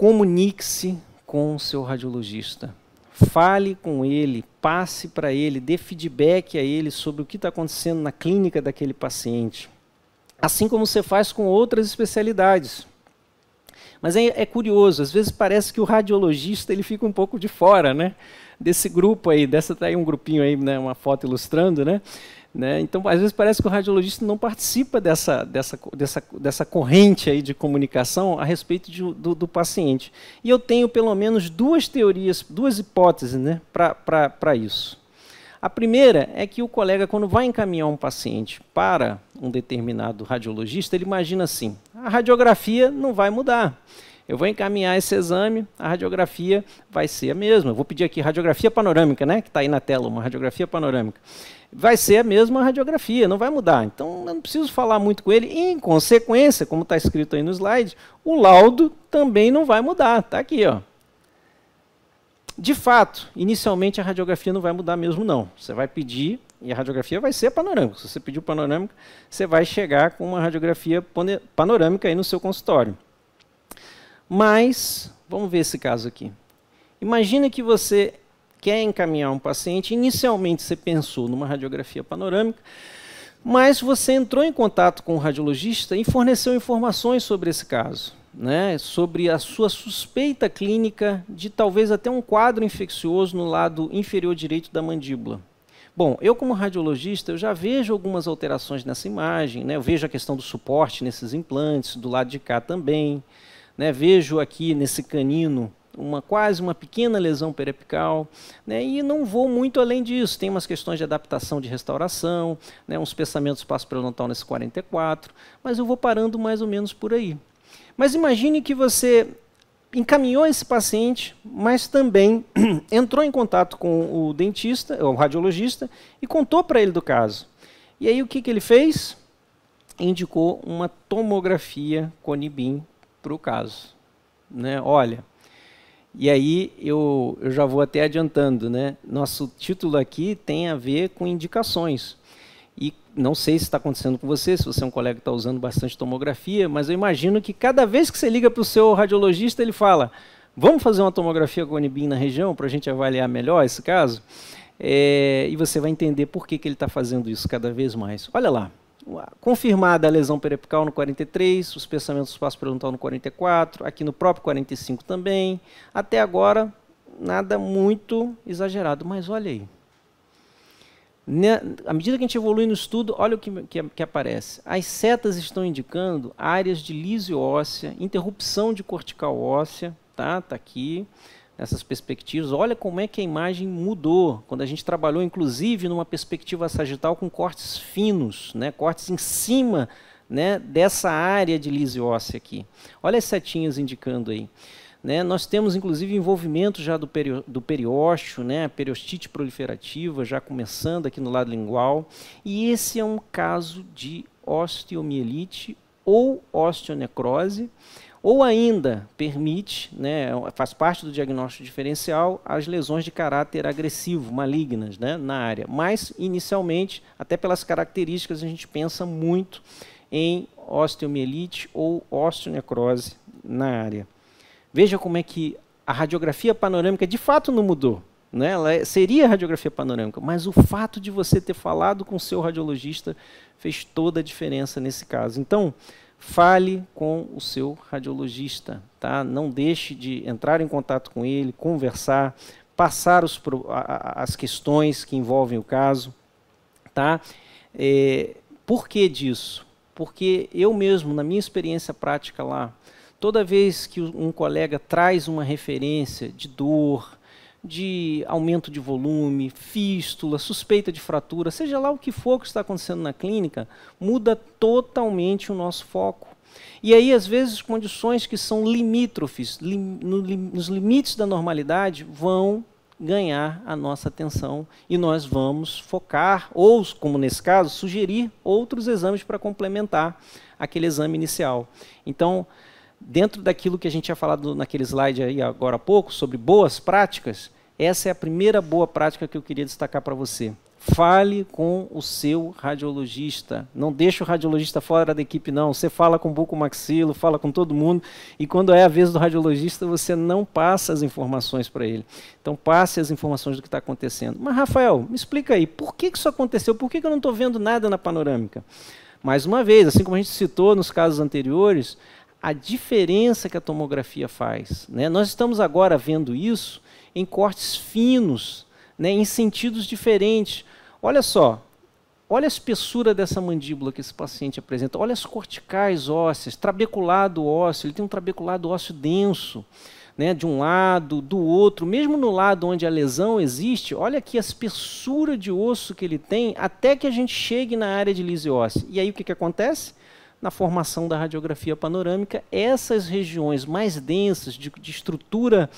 Comunique-se com o seu radiologista. Fale com ele, passe para ele, dê feedback a ele sobre o que está acontecendo na clínica daquele paciente. Assim como você faz com outras especialidades. Mas é, é, curioso, às vezes parece que o radiologista ele fica um pouco de fora, né? Desse grupo aí, dessa tá aí um grupinho aí, né, uma foto ilustrando, né? Né? Então, às vezes parece que o radiologista não participa dessa, dessa, dessa, dessa corrente aí de comunicação a respeito de, do, do, paciente. E eu tenho pelo menos duas teorias, duas hipóteses né, para isso. A primeira é que o colega, quando vai encaminhar um paciente para um determinado radiologista, ele imagina assim: a radiografia não vai mudar. Eu vou encaminhar esse exame, a radiografia vai ser a mesma. vou pedir aqui radiografia panorâmica, né? Que está aí na tela, uma radiografia panorâmica. Vai ser a mesma radiografia, não vai mudar. Então, eu não preciso falar muito com ele. E, em consequência, como está escrito aí no slide, o laudo também não vai mudar. Está aqui, ó. De fato, inicialmente a radiografia não vai mudar mesmo, não. Você vai pedir, e a radiografia vai ser panorâmica. Se você pediu panorâmica, você vai chegar com uma radiografia panorâmica aí no seu consultório. Mas, vamos ver esse caso aqui. Imagina que você quer encaminhar um paciente, inicialmente você pensou numa radiografia panorâmica, mas você entrou em contato com o radiologista e forneceu informações sobre esse caso, né? sobre a sua suspeita clínica de talvez até um quadro infeccioso no lado inferior direito da mandíbula. Bom, eu como radiologista, eu já vejo algumas alterações nessa imagem, né? eu vejo a questão do suporte nesses implantes, do lado de cá também, né? Vejo aqui nesse canino uma quase uma pequena lesão periapical, né? e não vou muito além disso. Tem umas questões de adaptação de restauração, né? uns pensamentos passo prelontal nesse 44, mas eu vou parando mais ou menos por aí. Mas imagine que você encaminhou esse paciente, mas também entrou em contato com o dentista, o radiologista, e contou para ele do caso. E aí o que, que ele fez? Indicou uma tomografia Conibim para o caso. Né? Olha, e aí eu, eu já vou até adiantando, né? Nosso título aqui tem a ver com indicações. E não sei se está acontecendo com você, se você é um colega que está usando bastante tomografia, mas eu imagino que cada vez que você liga para o seu radiologista, ele fala: Vamos fazer uma tomografia com Conibin na região para a gente avaliar melhor esse caso? É, e você vai entender por que, que ele está fazendo isso cada vez mais. Olha lá, confirmada a lesão periapical no 43, os do espaço prelontal no 44, aqui no próprio 45 também. Até agora, nada muito exagerado, mas olha aí. Né, à medida que a gente evolui no estudo, olha o que, que, que aparece. As setas estão indicando áreas de lise óssea, interrupção de cortical óssea, tá? Tá aqui essas perspectivas. Olha como é que a imagem mudou quando a gente trabalhou, inclusive, numa perspectiva sagital com cortes finos, né? cortes em cima né? dessa área de lise óssea aqui. Olha as setinhas indicando aí. Né? Nós temos, inclusive, envolvimento já do, peri do periósteo, né? periostite proliferativa, já começando aqui no lado lingual. E esse é um caso de osteomielite ou osteonecrose ou ainda permite, né, faz parte do diagnóstico diferencial, as lesões de caráter agressivo, malignas né, na área. Mas, inicialmente, até pelas características, a gente pensa muito em osteomielite ou osteonecrose na área. Veja como é que a radiografia panorâmica de fato não mudou. Né? Ela é, seria radiografia panorâmica, mas o fato de você ter falado com o seu radiologista fez toda a diferença nesse caso. Então, Fale com o seu radiologista, tá? Não deixe de entrar em contato com ele, conversar, passar os, as questões que envolvem o caso, tá? É, por que disso? Porque eu mesmo, na minha experiência prática lá, toda vez que um colega traz uma referência de dor, de aumento de volume, fístula, suspeita de fratura, seja lá o que for que está acontecendo na clínica, muda totalmente o nosso foco. E aí, às vezes, condições que são limítrofes, lim, no, lim, nos limites da normalidade, vão ganhar a nossa atenção e nós vamos focar, ou, como nesse caso, sugerir outros exames para complementar aquele exame inicial. Então, dentro daquilo que a gente tinha falado naquele slide aí agora há pouco, sobre boas práticas, essa é a primeira boa prática que eu queria destacar para você. Fale com o seu radiologista. Não deixe o radiologista fora da equipe, não. Você fala com o bucomaxilo, fala com todo mundo. E quando é a vez do radiologista, você não passa as informações para ele. Então, passe as informações do que está acontecendo. Mas, Rafael, me explica aí, por que, que isso aconteceu? Por que, que eu não estou vendo nada na panorâmica? Mais uma vez, assim como a gente citou nos casos anteriores, a diferença que a tomografia faz. Né? Nós estamos agora vendo isso em cortes finos, né? em sentidos diferentes. Olha só, olha a espessura dessa mandíbula que esse paciente apresenta, olha as corticais ósseas, trabeculado ósseo, ele tem um trabeculado ósseo denso. Né, de um lado, do outro, mesmo no lado onde a lesão existe, olha aqui a espessura de osso que ele tem até que a gente chegue na área de óssea. E aí o que, que acontece? na formação da radiografia panorâmica, essas regiões mais densas, de, de estrutura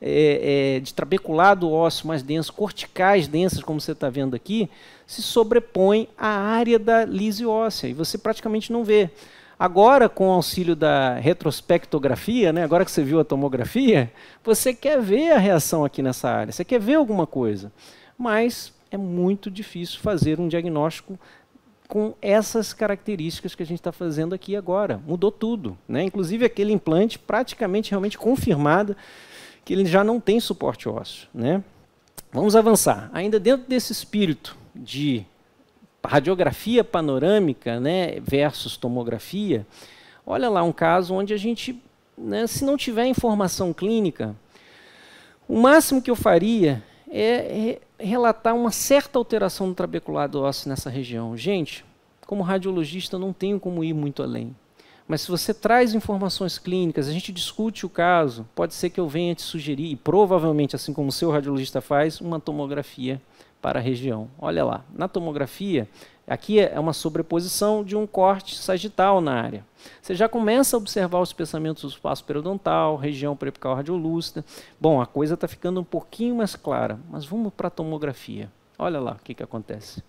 é, é, de trabeculado ósseo mais denso, corticais densas, como você está vendo aqui, se sobrepõem à área da lise óssea, e você praticamente não vê. Agora, com o auxílio da retrospectografia, né, agora que você viu a tomografia, você quer ver a reação aqui nessa área, você quer ver alguma coisa. Mas é muito difícil fazer um diagnóstico com essas características que a gente está fazendo aqui agora. Mudou tudo. Né? Inclusive aquele implante praticamente realmente confirmado que ele já não tem suporte ósseo. Né? Vamos avançar. Ainda dentro desse espírito de radiografia panorâmica né, versus tomografia, olha lá um caso onde a gente, né, se não tiver informação clínica, o máximo que eu faria é, é relatar uma certa alteração do trabeculado ósseo nessa região. Gente, como radiologista, não tenho como ir muito além. Mas se você traz informações clínicas, a gente discute o caso, pode ser que eu venha te sugerir, e provavelmente, assim como o seu radiologista faz, uma tomografia para a região. Olha lá, na tomografia, Aqui é uma sobreposição de um corte sagital na área. Você já começa a observar os pensamentos do espaço periodontal, região preapical radiolúcida. Bom, a coisa está ficando um pouquinho mais clara, mas vamos para a tomografia. Olha lá o que, que acontece.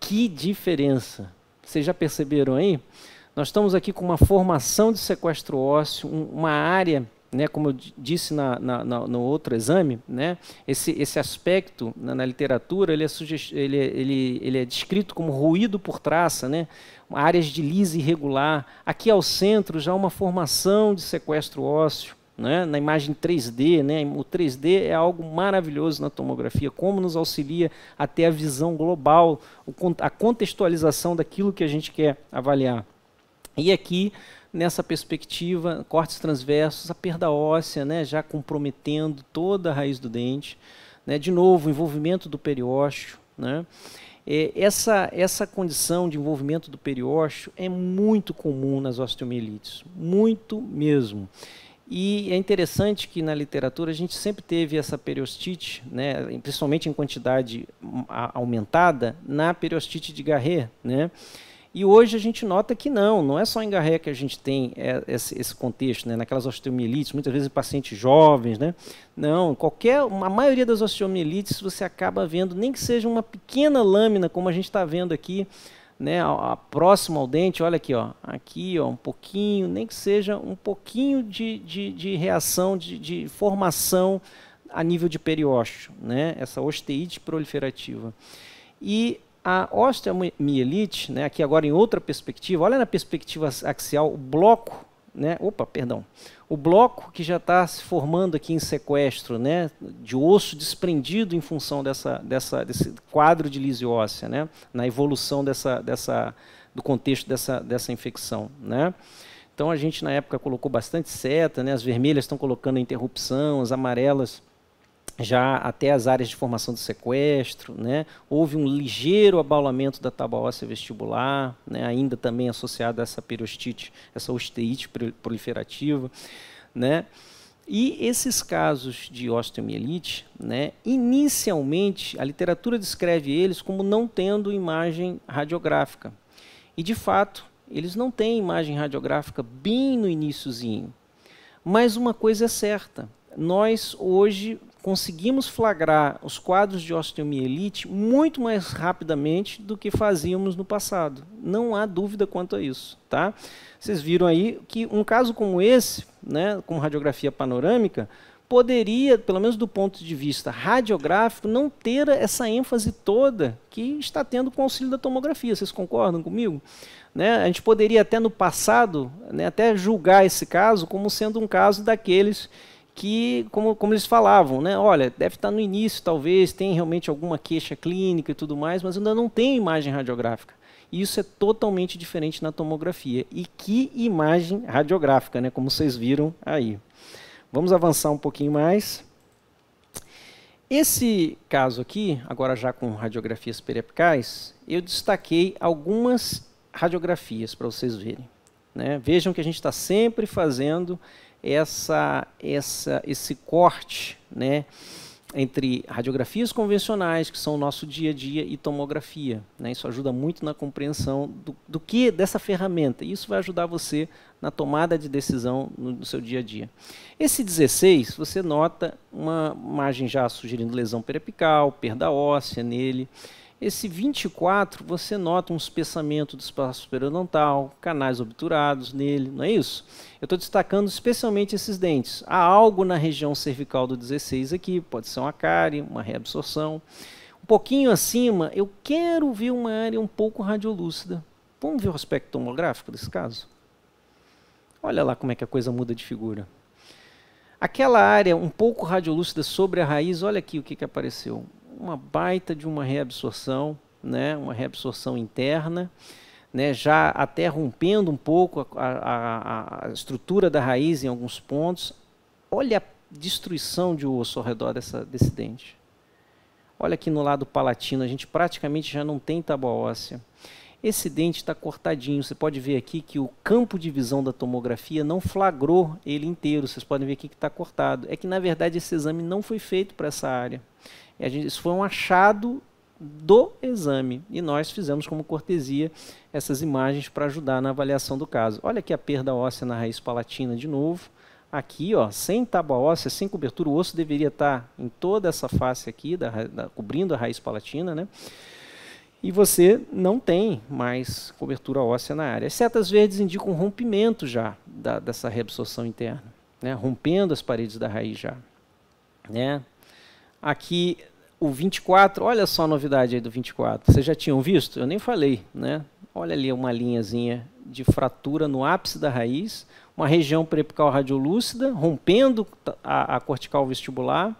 Que diferença! Vocês já perceberam aí? Nós estamos aqui com uma formação de sequestro ósseo, um, uma área né, como eu disse na, na, na, no outro exame, né, esse, esse aspecto na, na literatura ele é, ele, é, ele, ele é descrito como ruído por traça, né, áreas de lisa irregular. Aqui ao centro já uma formação de sequestro ósseo. Né, na imagem 3D, né, o 3D é algo maravilhoso na tomografia, como nos auxilia até a visão global, a contextualização daquilo que a gente quer avaliar. E aqui nessa perspectiva, cortes transversos, a perda óssea, né, já comprometendo toda a raiz do dente, né, de novo, envolvimento do periósteo, né, é, essa, essa condição de envolvimento do periósteo é muito comum nas osteomielites, muito mesmo. E é interessante que na literatura a gente sempre teve essa periostite, né, principalmente em quantidade aumentada, na periostite de Garret, né, e hoje a gente nota que não, não é só em Garré que a gente tem é, esse, esse contexto, né? naquelas osteomielites, muitas vezes em pacientes jovens. Né? Não, qualquer, a maioria das osteomielites você acaba vendo, nem que seja uma pequena lâmina, como a gente está vendo aqui, né, a, a, próxima ao dente, olha aqui, ó, aqui ó, um pouquinho, nem que seja um pouquinho de, de, de reação, de, de, formação a nível de periósteo, né, essa osteite proliferativa. E a osteomielite, né, aqui agora em outra perspectiva, olha na perspectiva axial, o bloco, né, opa, perdão, o bloco que já está se formando aqui em sequestro, né, de osso desprendido em função dessa, dessa, desse quadro de lise óssea, né, na evolução dessa, dessa, do contexto dessa, dessa infecção. Né. Então a gente na época colocou bastante seta, né, as vermelhas estão colocando a interrupção, as amarelas já até as áreas de formação do sequestro, né? houve um ligeiro abaulamento da taba óssea vestibular, né? ainda também associado a essa perostite, essa osteite proliferativa. Né? E esses casos de osteomielite, né, inicialmente a literatura descreve eles como não tendo imagem radiográfica. E de fato, eles não têm imagem radiográfica bem no iníciozinho. Mas uma coisa é certa, nós hoje conseguimos flagrar os quadros de osteomielite muito mais rapidamente do que fazíamos no passado. Não há dúvida quanto a isso. Tá? Vocês viram aí que um caso como esse, né, com radiografia panorâmica, poderia, pelo menos do ponto de vista radiográfico, não ter essa ênfase toda que está tendo com o auxílio da tomografia. Vocês concordam comigo? Né? A gente poderia até no passado, né, até julgar esse caso como sendo um caso daqueles que, como, como eles falavam, né? Olha, deve estar tá no início, talvez, tem realmente alguma queixa clínica e tudo mais, mas ainda não tem imagem radiográfica. E isso é totalmente diferente na tomografia. E que imagem radiográfica, né? Como vocês viram aí. Vamos avançar um pouquinho mais. Esse caso aqui, agora já com radiografias periapicais, eu destaquei algumas radiografias para vocês verem. Né? Vejam que a gente está sempre fazendo essa, essa, esse corte né, entre radiografias convencionais, que são o nosso dia a dia, e tomografia. Né? Isso ajuda muito na compreensão do, do que dessa ferramenta. Isso vai ajudar você na tomada de decisão no, no seu dia a dia. Esse 16, você nota uma imagem já sugerindo lesão periapical, perda óssea nele. Esse 24, você nota um espessamento do espaço periodontal, canais obturados nele, não é isso? Eu estou destacando especialmente esses dentes. Há algo na região cervical do 16 aqui, pode ser uma cárie, uma reabsorção. Um pouquinho acima, eu quero ver uma área um pouco radiolúcida. Vamos ver o aspecto tomográfico desse caso? Olha lá como é que a coisa muda de figura. Aquela área um pouco radiolúcida sobre a raiz, olha aqui o que, que apareceu uma baita de uma reabsorção, né? uma reabsorção interna, né? já até rompendo um pouco a, a, a estrutura da raiz em alguns pontos. Olha a destruição de osso ao redor dessa, desse dente. Olha aqui no lado palatino, a gente praticamente já não tem tábua óssea. Esse dente está cortadinho. Você pode ver aqui que o campo de visão da tomografia não flagrou ele inteiro. Vocês podem ver aqui que está cortado. É que, na verdade, esse exame não foi feito para essa área. E a gente, isso foi um achado do exame. E nós fizemos como cortesia essas imagens para ajudar na avaliação do caso. Olha aqui a perda óssea na raiz palatina de novo. Aqui, ó, sem tábua óssea, sem cobertura, o osso deveria estar tá em toda essa face aqui, da, da, cobrindo a raiz palatina, né? E você não tem mais cobertura óssea na área. As setas verdes indicam rompimento já da, dessa reabsorção interna, né? rompendo as paredes da raiz já. Né? Aqui o 24, olha só a novidade aí do 24. Vocês já tinham visto? Eu nem falei, né? Olha ali uma linhazinha de fratura no ápice da raiz, uma região preapical radiolúcida, rompendo a, a cortical vestibular.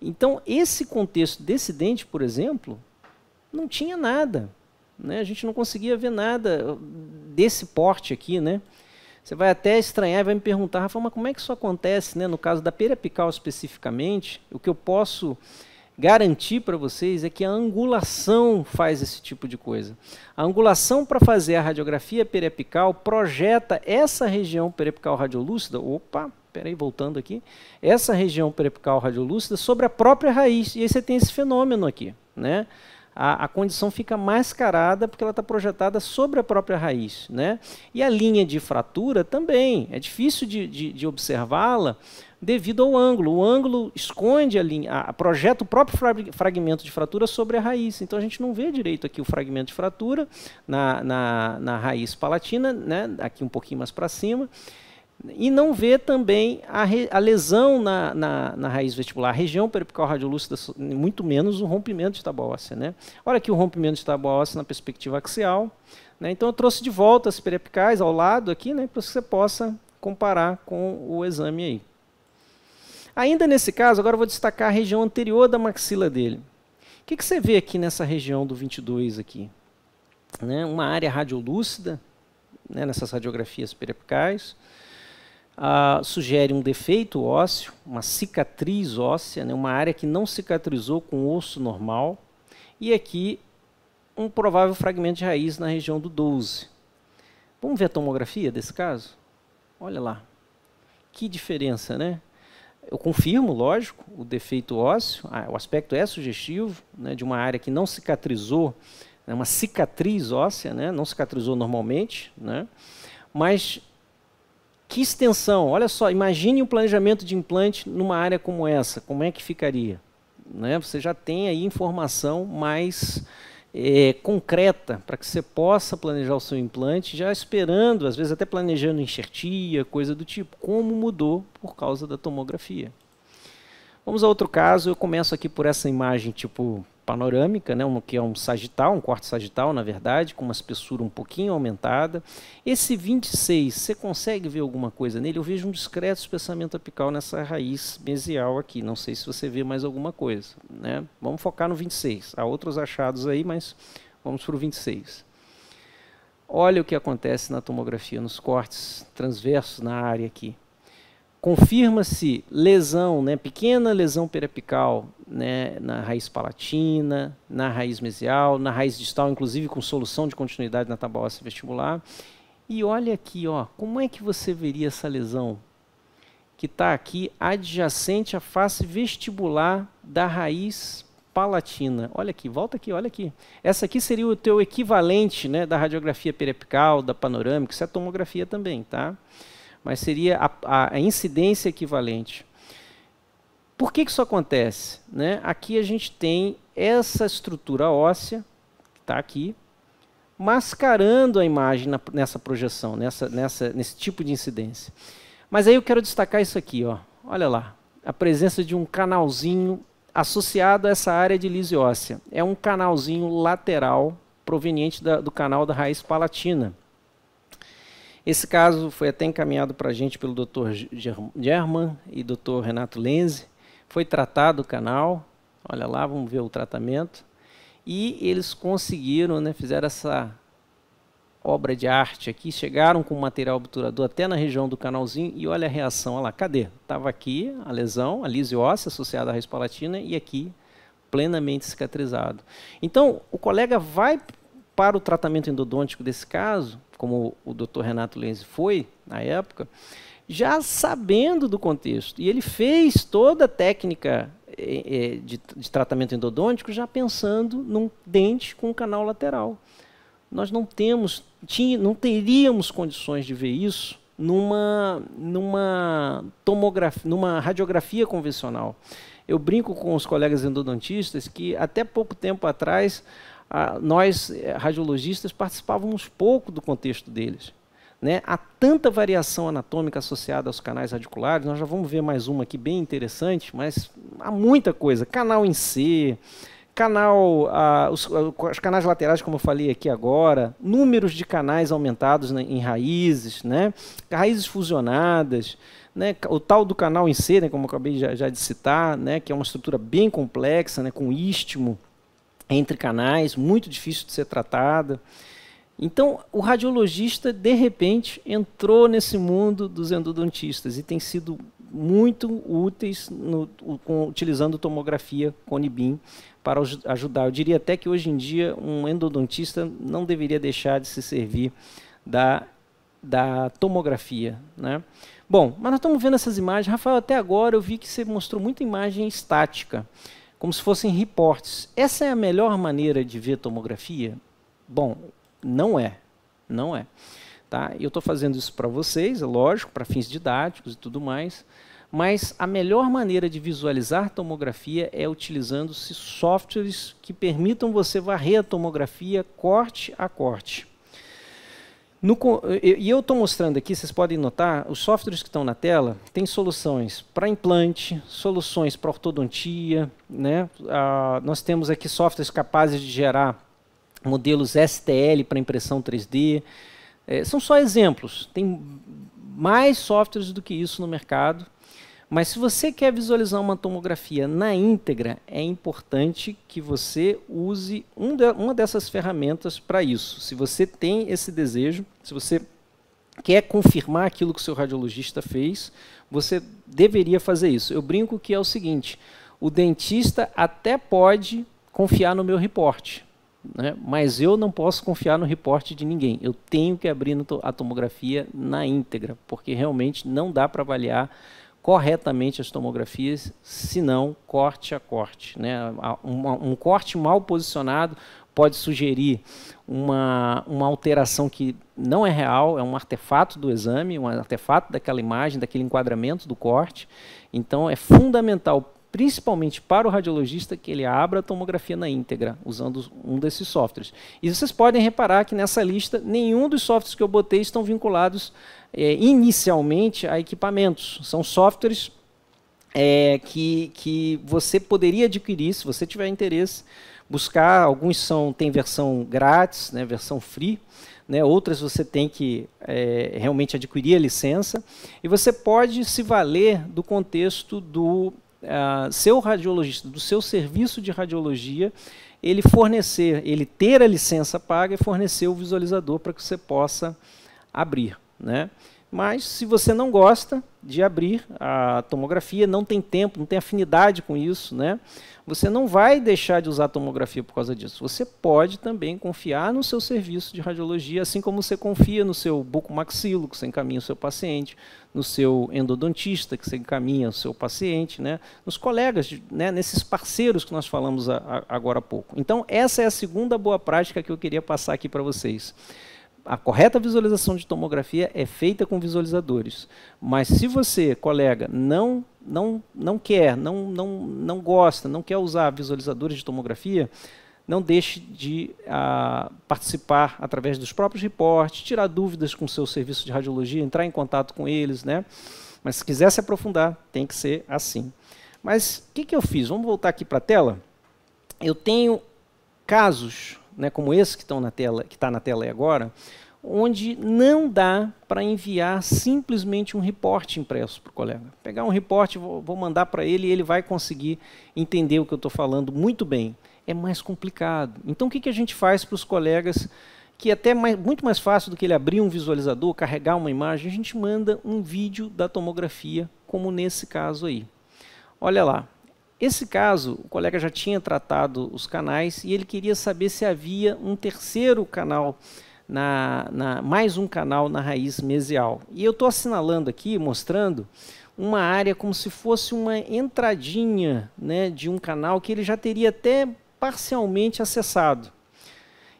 Então, esse contexto desse dente, por exemplo, não tinha nada. Né? A gente não conseguia ver nada desse porte aqui, né? Você vai até estranhar e vai me perguntar, Rafa, mas como é que isso acontece, né? No caso da periapical especificamente, o que eu posso garantir para vocês é que a angulação faz esse tipo de coisa. A angulação para fazer a radiografia periapical projeta essa região periapical radiolúcida, opa, peraí, voltando aqui, essa região periapical radiolúcida sobre a própria raiz. E aí você tem esse fenômeno aqui, né? a, a condição fica mascarada porque ela está projetada sobre a própria raiz. Né? E a linha de fratura também, é difícil de, de, de observá-la devido ao ângulo. O ângulo esconde a linha, a, projeta o próprio fragmento de fratura sobre a raiz. Então a gente não vê direito aqui o fragmento de fratura na, na, na raiz palatina, né? aqui um pouquinho mais para cima. E não vê também a, re, a lesão na, na, na, raiz vestibular. A região peripical radiolúcida, muito menos o rompimento de tábua óssea. Né? Olha aqui o rompimento de tábua óssea na perspectiva axial. Né? Então, eu trouxe de volta as peripicais ao lado aqui, né, para que você possa comparar com o exame aí. Ainda nesse caso, agora eu vou destacar a região anterior da maxila dele. O que, que você vê aqui nessa região do 22 aqui? Né? Uma área radiolúcida, né, nessas radiografias peripicais ah, sugere um defeito ósseo, uma cicatriz óssea, né, uma área que não cicatrizou com osso normal, e aqui um provável fragmento de raiz na região do 12. Vamos ver a tomografia desse caso? Olha lá. Que diferença, né? Eu confirmo, lógico, o defeito ósseo, ah, o aspecto é sugestivo, né, de uma área que não cicatrizou, né, uma cicatriz óssea, né, não cicatrizou normalmente, né, mas que extensão? Olha só, imagine o planejamento de implante numa área como essa. Como é que ficaria? Né? Você já tem aí informação mais é, concreta para que você possa planejar o seu implante, já esperando, às vezes até planejando enxertia, coisa do tipo. Como mudou por causa da tomografia? Vamos a outro caso. Eu começo aqui por essa imagem tipo panorâmica, né, um, que é um sagital, um quarto sagital, na verdade, com uma espessura um pouquinho aumentada. Esse 26, você consegue ver alguma coisa nele? Eu vejo um discreto espessamento apical nessa raiz mesial aqui. Não sei se você vê mais alguma coisa. Né? Vamos focar no 26. Há outros achados aí, mas vamos para o 26. Olha o que acontece na tomografia, nos cortes transversos na área aqui confirma-se lesão, né, pequena lesão periapical né, na raiz palatina, na raiz mesial, na raiz distal, inclusive com solução de continuidade na tábua óssea vestibular. E olha aqui, ó, como é que você veria essa lesão que está aqui adjacente à face vestibular da raiz palatina? Olha aqui, volta aqui, olha aqui. Essa aqui seria o teu equivalente né, da radiografia periapical, da panorâmica, isso é tomografia também, tá? Tá? mas seria a, a incidência equivalente. Por que, que isso acontece? Né? Aqui a gente tem essa estrutura óssea, que está aqui, mascarando a imagem na, nessa projeção, nessa, nessa, nesse tipo de incidência. Mas aí eu quero destacar isso aqui, ó. olha lá, a presença de um canalzinho associado a essa área de lise óssea. É um canalzinho lateral proveniente da, do canal da raiz palatina. Esse caso foi até encaminhado para a gente pelo Dr. German e Dr. Renato Lenze. Foi tratado o canal, olha lá, vamos ver o tratamento. E eles conseguiram, né, fizeram essa obra de arte aqui, chegaram com material obturador até na região do canalzinho e olha a reação, olha lá, cadê? Estava aqui a lesão, a lise óssea associada à raiz palatina e aqui plenamente cicatrizado. Então, o colega vai para o tratamento endodôntico desse caso como o Dr. Renato Lenz foi na época, já sabendo do contexto. E ele fez toda a técnica eh, eh, de, de, tratamento endodôntico já pensando num dente com um canal lateral. Nós não temos, tinha, não teríamos condições de ver isso numa, numa tomografia, numa radiografia convencional. Eu brinco com os colegas endodontistas que até pouco tempo atrás ah, nós, eh, radiologistas, participávamos pouco do contexto deles. Né? Há tanta variação anatômica associada aos canais radiculares, nós já vamos ver mais uma aqui bem interessante, mas há muita coisa. Canal em C, canal, ah, os, ah, os, canais laterais, como eu falei aqui agora, números de canais aumentados né, em raízes, né? raízes fusionadas, né? o tal do canal em C, né, como eu acabei já, já de citar, né? que é uma estrutura bem complexa, né? com istmo, entre canais, muito difícil de ser tratada. Então, o radiologista, de repente, entrou nesse mundo dos endodontistas e tem sido muito úteis no, com, utilizando tomografia nibin para ajudar. Eu diria até que hoje em dia um endodontista não deveria deixar de se servir da, da tomografia. Né? Bom, mas nós estamos vendo essas imagens. Rafael, até agora eu vi que você mostrou muita imagem estática como se fossem reportes. Essa é a melhor maneira de ver tomografia? Bom, não é. Não é. Tá? Eu estou fazendo isso para vocês, é lógico, para fins didáticos e tudo mais, mas a melhor maneira de visualizar tomografia é utilizando-se softwares que permitam você varrer a tomografia corte a corte. No, e eu estou mostrando aqui, vocês podem notar, os softwares que estão na tela têm soluções para implante, soluções para ortodontia. Né? Ah, nós temos aqui softwares capazes de gerar modelos STL para impressão 3D. É, são só exemplos. Tem mais softwares do que isso no mercado. Mas se você quer visualizar uma tomografia na íntegra, é importante que você use um de, uma dessas ferramentas para isso. Se você tem esse desejo, se você quer confirmar aquilo que o seu radiologista fez, você deveria fazer isso. Eu brinco que é o seguinte: o dentista até pode confiar no meu reporte, né? mas eu não posso confiar no reporte de ninguém. Eu tenho que abrir a tomografia na íntegra, porque realmente não dá para avaliar corretamente as tomografias, se não corte a corte. Né? Um, um corte mal posicionado pode sugerir uma, uma alteração que não é real, é um artefato do exame, um artefato daquela imagem, daquele enquadramento do corte. Então, é fundamental, principalmente para o radiologista, que ele abra a tomografia na íntegra, usando um desses softwares. E vocês podem reparar que nessa lista, nenhum dos softwares que eu botei estão vinculados é, inicialmente a equipamentos. São softwares é, que, que você poderia adquirir, se você tiver interesse, buscar. Alguns são tem versão grátis, né, versão free. Né, outras você tem que é, realmente adquirir a licença, e você pode se valer do contexto do uh, seu radiologista, do seu serviço de radiologia, ele fornecer, ele ter a licença paga e fornecer o visualizador para que você possa abrir. Né? Mas se você não gosta de abrir a tomografia, não tem tempo, não tem afinidade com isso, né? Você não vai deixar de usar a tomografia por causa disso. Você pode também confiar no seu serviço de radiologia, assim como você confia no seu bucomaxilo, que você encaminha o seu paciente, no seu endodontista, que você encaminha o seu paciente, né? nos colegas, né? nesses parceiros que nós falamos a, a, agora há pouco. Então, essa é a segunda boa prática que eu queria passar aqui para vocês a correta visualização de tomografia é feita com visualizadores. Mas se você, colega, não não não quer, não não não gosta, não quer usar visualizadores de tomografia, não deixe de a, ah, participar através dos próprios reportes, tirar dúvidas com o seu serviço de radiologia, entrar em contato com eles, né? Mas se quiser se aprofundar, tem que ser assim. Mas o que, que eu fiz? Vamos voltar aqui para a tela. Eu tenho casos né, como esse que está na tela, que tá na tela agora, onde não dá para enviar simplesmente um reporte impresso para o colega. Pegar um reporte, vou, mandar para ele e ele vai conseguir entender o que eu estou falando muito bem. É mais complicado. Então, o que, que a gente faz para os colegas que é até mais, muito mais fácil do que ele abrir um visualizador, carregar uma imagem, a gente manda um vídeo da tomografia, como nesse caso aí. Olha lá, esse caso, o colega já tinha tratado os canais e ele queria saber se havia um terceiro canal, na, na mais um canal na raiz mesial. E eu estou assinalando aqui, mostrando, uma área como se fosse uma entradinha né, de um canal que ele já teria até parcialmente acessado.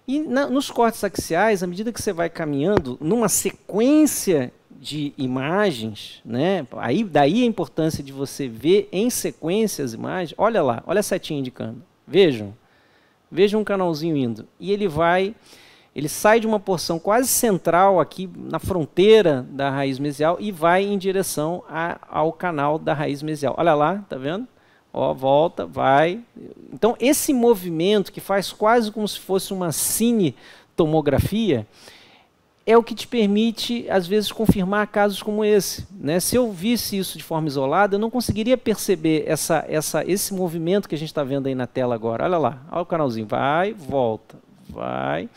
E na, nos cortes axiais, à medida que você vai caminhando, numa sequência de imagens, né? Aí daí a importância de você ver em sequência as imagens. Olha lá, olha a setinha indicando. Vejam. Vejam um canalzinho indo. E ele vai ele sai de uma porção quase central aqui na fronteira da raiz mesial e vai em direção a, ao canal da raiz mesial. Olha lá, tá vendo? Ó, volta, vai. Então esse movimento que faz quase como se fosse uma cine tomografia é o que te permite, às vezes, confirmar casos como esse. Né? Se eu visse isso de forma isolada, eu não conseguiria perceber essa, essa, esse movimento que a gente está vendo aí na tela agora. Olha lá, olha o canalzinho, vai, volta, vai.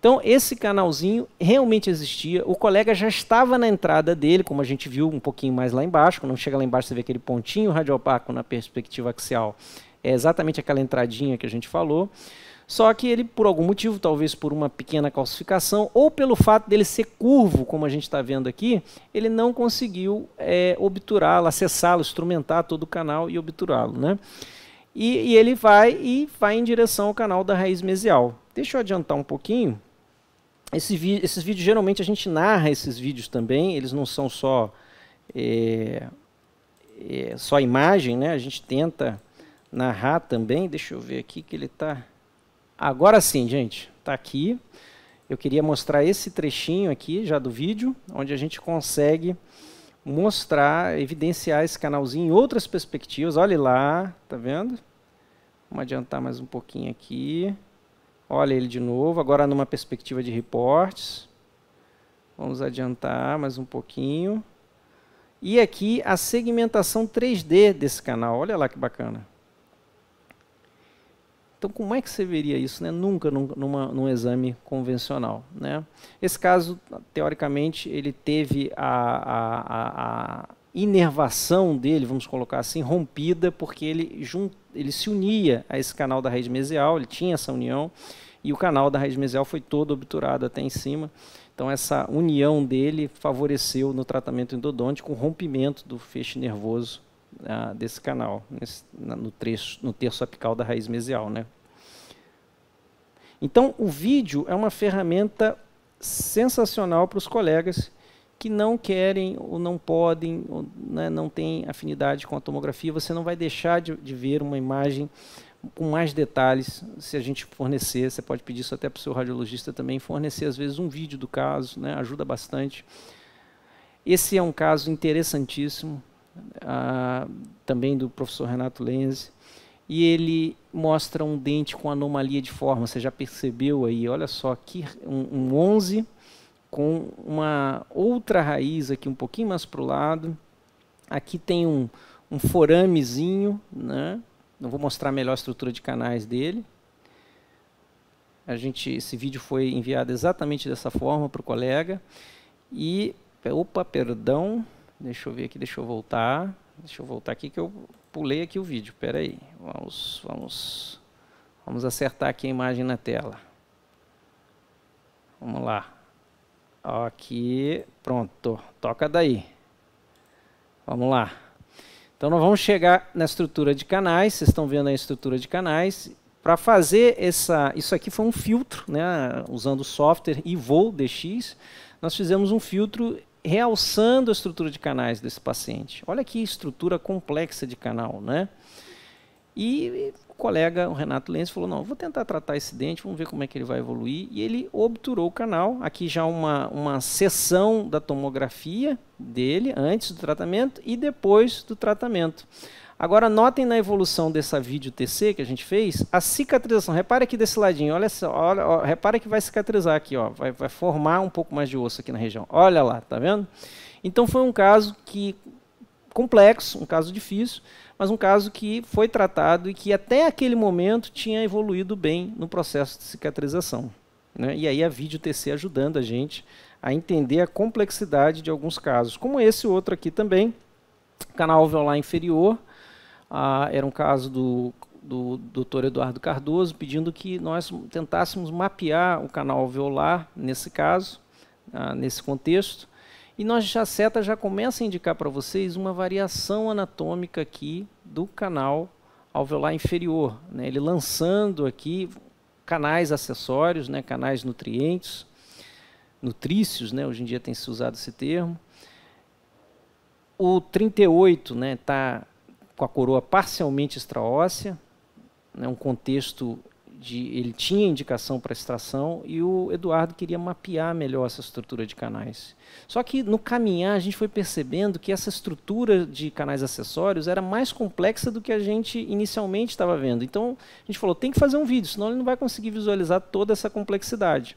Então, esse canalzinho realmente existia. O colega já estava na entrada dele, como a gente viu um pouquinho mais lá embaixo. Quando chega lá embaixo, você vê aquele pontinho radiopaco na perspectiva axial. É exatamente aquela entradinha que a gente falou. Só que ele, por algum motivo, talvez por uma pequena calcificação ou pelo fato dele ser curvo, como a gente está vendo aqui, ele não conseguiu é, obturá-lo, acessá-lo, instrumentar todo o canal e obturá-lo. Né? E, e, ele vai e vai em direção ao canal da raiz mesial. Deixa eu adiantar um pouquinho. Esse esses vídeos, geralmente a gente narra esses vídeos também, eles não são só, é, é, só imagem, né? a gente tenta narrar também. Deixa eu ver aqui que ele está Agora sim, gente, está aqui. Eu queria mostrar esse trechinho aqui já do vídeo, onde a gente consegue mostrar, evidenciar esse canalzinho em outras perspectivas. Olhe lá, tá vendo? Vamos adiantar mais um pouquinho aqui. Olha ele de novo, agora numa perspectiva de reportes. Vamos adiantar mais um pouquinho. E aqui a segmentação 3D desse canal. Olha lá que bacana. Então, como é que você veria isso? Né? Nunca num, numa, num exame convencional. Né? Esse caso, teoricamente, ele teve a, a, a, inervação dele, vamos colocar assim, rompida, porque ele, junt, ele se unia a esse canal da rede mesial, ele tinha essa união, e o canal da rede mesial foi todo obturado até em cima. Então, essa união dele favoreceu no tratamento endodôntico o rompimento do feixe nervoso ah, desse canal, nesse, no, trecho, no terço apical da raiz mesial. Né? Então, o vídeo é uma ferramenta sensacional para os colegas que não querem ou não podem, ou, né, não têm afinidade com a tomografia. Você não vai deixar de, de ver uma imagem com mais detalhes, se a gente fornecer, você pode pedir isso até para o seu radiologista também, fornecer às vezes um vídeo do caso, né, ajuda bastante. Esse é um caso interessantíssimo, a, também do professor Renato Lenze, e ele mostra um dente com anomalia de forma. Você já percebeu aí? Olha só, aqui um, um 11 com uma outra raiz aqui um pouquinho mais para o lado. Aqui tem um, um foramezinho, né? Não vou mostrar melhor a estrutura de canais dele. A gente, esse vídeo foi enviado exatamente dessa forma para o colega. E, opa, perdão, Deixa eu ver aqui, deixa eu voltar. Deixa eu voltar aqui que eu pulei aqui o vídeo. Espera aí. Vamos, vamos, vamos acertar aqui a imagem na tela. Vamos lá. Aqui, pronto. Toca daí. Vamos lá. Então nós vamos chegar na estrutura de canais. Vocês estão vendo a estrutura de canais. Para fazer essa, isso aqui foi um filtro, né, usando o software Evol DX, nós fizemos um filtro realçando a estrutura de canais desse paciente. Olha que estrutura complexa de canal, né? E o colega, o Renato Lenz, falou: não, vou tentar tratar esse dente, vamos ver como é que ele vai evoluir. E ele obturou o canal. Aqui já uma, uma sessão da tomografia dele, antes do tratamento e depois do tratamento. Agora notem na evolução dessa vídeo TC que a gente fez, a cicatrização. Repare aqui desse ladinho, olha só, olha, ó, repara que vai cicatrizar aqui, ó, vai, vai formar um pouco mais de osso aqui na região. Olha lá, tá vendo? Então foi um caso que complexo, um caso difícil, mas um caso que foi tratado e que até aquele momento tinha evoluído bem no processo de cicatrização. Né? E aí a vídeo TC ajudando a gente a entender a complexidade de alguns casos, como esse outro aqui também, canal alveolar inferior, ah, era um caso do, do Dr. Eduardo Cardoso pedindo que nós tentássemos mapear o canal alveolar nesse caso, ah, nesse contexto. E nós já a seta já começa a indicar para vocês uma variação anatômica aqui do canal alveolar inferior, né? ele lançando aqui canais acessórios, né? canais nutrientes, nutrícios, né? hoje em dia tem se usado esse termo. O 38 está né? Tá com a coroa parcialmente extraóssea, né, um contexto de ele tinha indicação para extração e o Eduardo queria mapear melhor essa estrutura de canais. Só que no caminhar a gente foi percebendo que essa estrutura de canais acessórios era mais complexa do que a gente inicialmente estava vendo. Então a gente falou tem que fazer um vídeo, senão ele não vai conseguir visualizar toda essa complexidade,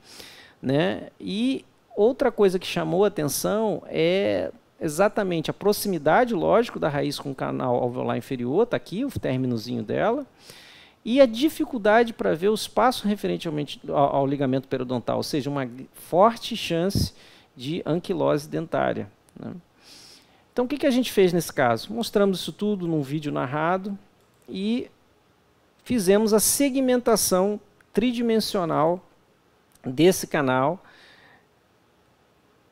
né? E outra coisa que chamou a atenção é exatamente a proximidade, lógico, da raiz com o canal alveolar inferior, está aqui o términozinho dela, e a dificuldade para ver o espaço referente ao, ao ligamento periodontal, ou seja, uma forte chance de anquilose dentária. Né? Então, o que, que a gente fez nesse caso? Mostramos isso tudo num vídeo narrado e fizemos a segmentação tridimensional desse canal,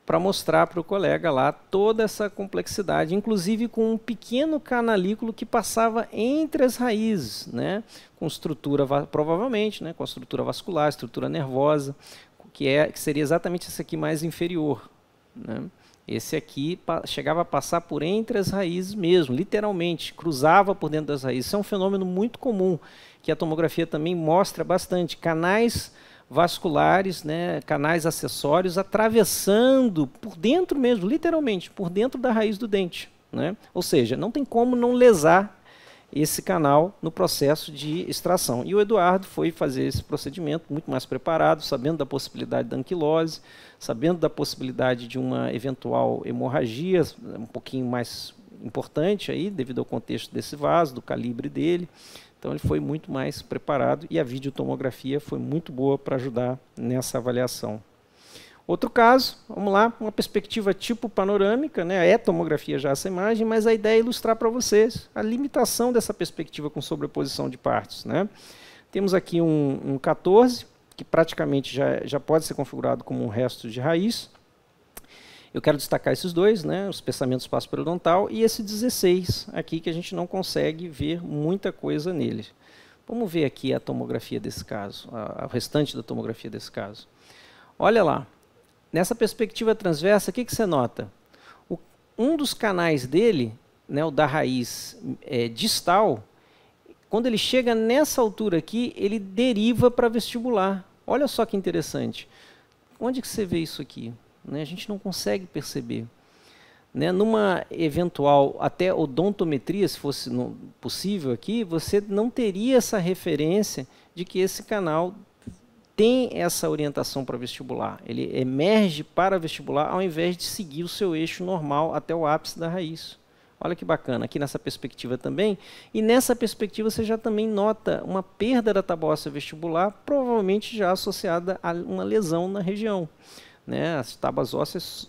para mostrar para o colega lá toda essa complexidade, inclusive com um pequeno canalículo que passava entre as raízes, né? com estrutura, provavelmente, né? com a estrutura vascular, estrutura nervosa, que, é, que seria exatamente esse aqui mais inferior. Né? Esse aqui chegava a passar por entre as raízes mesmo, literalmente, cruzava por dentro das raízes. Isso é um fenômeno muito comum, que a tomografia também mostra bastante. Canais vasculares, né, canais acessórios, atravessando por dentro mesmo, literalmente, por dentro da raiz do dente. Né? Ou seja, não tem como não lesar esse canal no processo de extração. E o Eduardo foi fazer esse procedimento muito mais preparado, sabendo da possibilidade da anquilose, sabendo da possibilidade de uma eventual hemorragia, um pouquinho mais importante aí, devido ao contexto desse vaso, do calibre dele, então ele foi muito mais preparado e a videotomografia foi muito boa para ajudar nessa avaliação. Outro caso, vamos lá, uma perspectiva tipo panorâmica, né? é tomografia já essa imagem, mas a ideia é ilustrar para vocês a limitação dessa perspectiva com sobreposição de partes. Né? Temos aqui um, um 14, que praticamente já, já pode ser configurado como um resto de raiz, eu quero destacar esses dois, né, os pensamentos espaço periodontal e esse 16 aqui que a gente não consegue ver muita coisa nele. Vamos ver aqui a tomografia desse caso, o restante da tomografia desse caso. Olha lá, nessa perspectiva transversa, o que, que você nota? O, um dos canais dele, né, o da raiz é, distal, quando ele chega nessa altura aqui, ele deriva para vestibular. Olha só que interessante. Onde que você vê isso aqui? Né? A gente não consegue perceber. Né? Numa eventual até odontometria, se fosse no, possível aqui, você não teria essa referência de que esse canal tem essa orientação para vestibular. Ele emerge para vestibular ao invés de seguir o seu eixo normal até o ápice da raiz. Olha que bacana, aqui nessa perspectiva também. E nessa perspectiva você já também nota uma perda da tabossa vestibular, provavelmente já associada a uma lesão na região. Né? As tábuas ósseas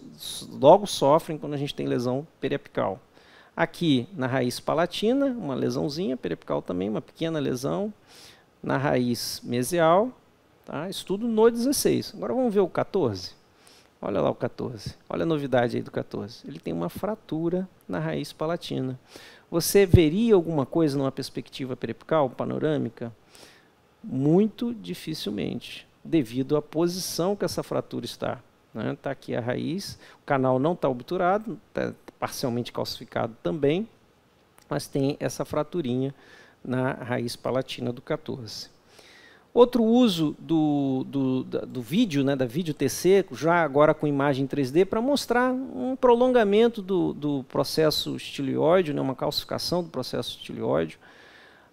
logo sofrem quando a gente tem lesão periapical. Aqui na raiz palatina, uma lesãozinha, periapical também, uma pequena lesão. Na raiz mesial, tá? estudo no 16. Agora vamos ver o 14. Olha lá o 14. Olha a novidade aí do 14. Ele tem uma fratura na raiz palatina. Você veria alguma coisa numa perspectiva periapical, panorâmica? Muito dificilmente devido à posição que essa fratura está. Está né? Tá aqui a raiz, o canal não está obturado, está parcialmente calcificado também, mas tem essa fraturinha na raiz palatina do 14. Outro uso do, do, do vídeo, né, da vídeo TC, já agora com imagem 3D, para mostrar um prolongamento do, do processo estilioide, né, uma calcificação do processo estilioide.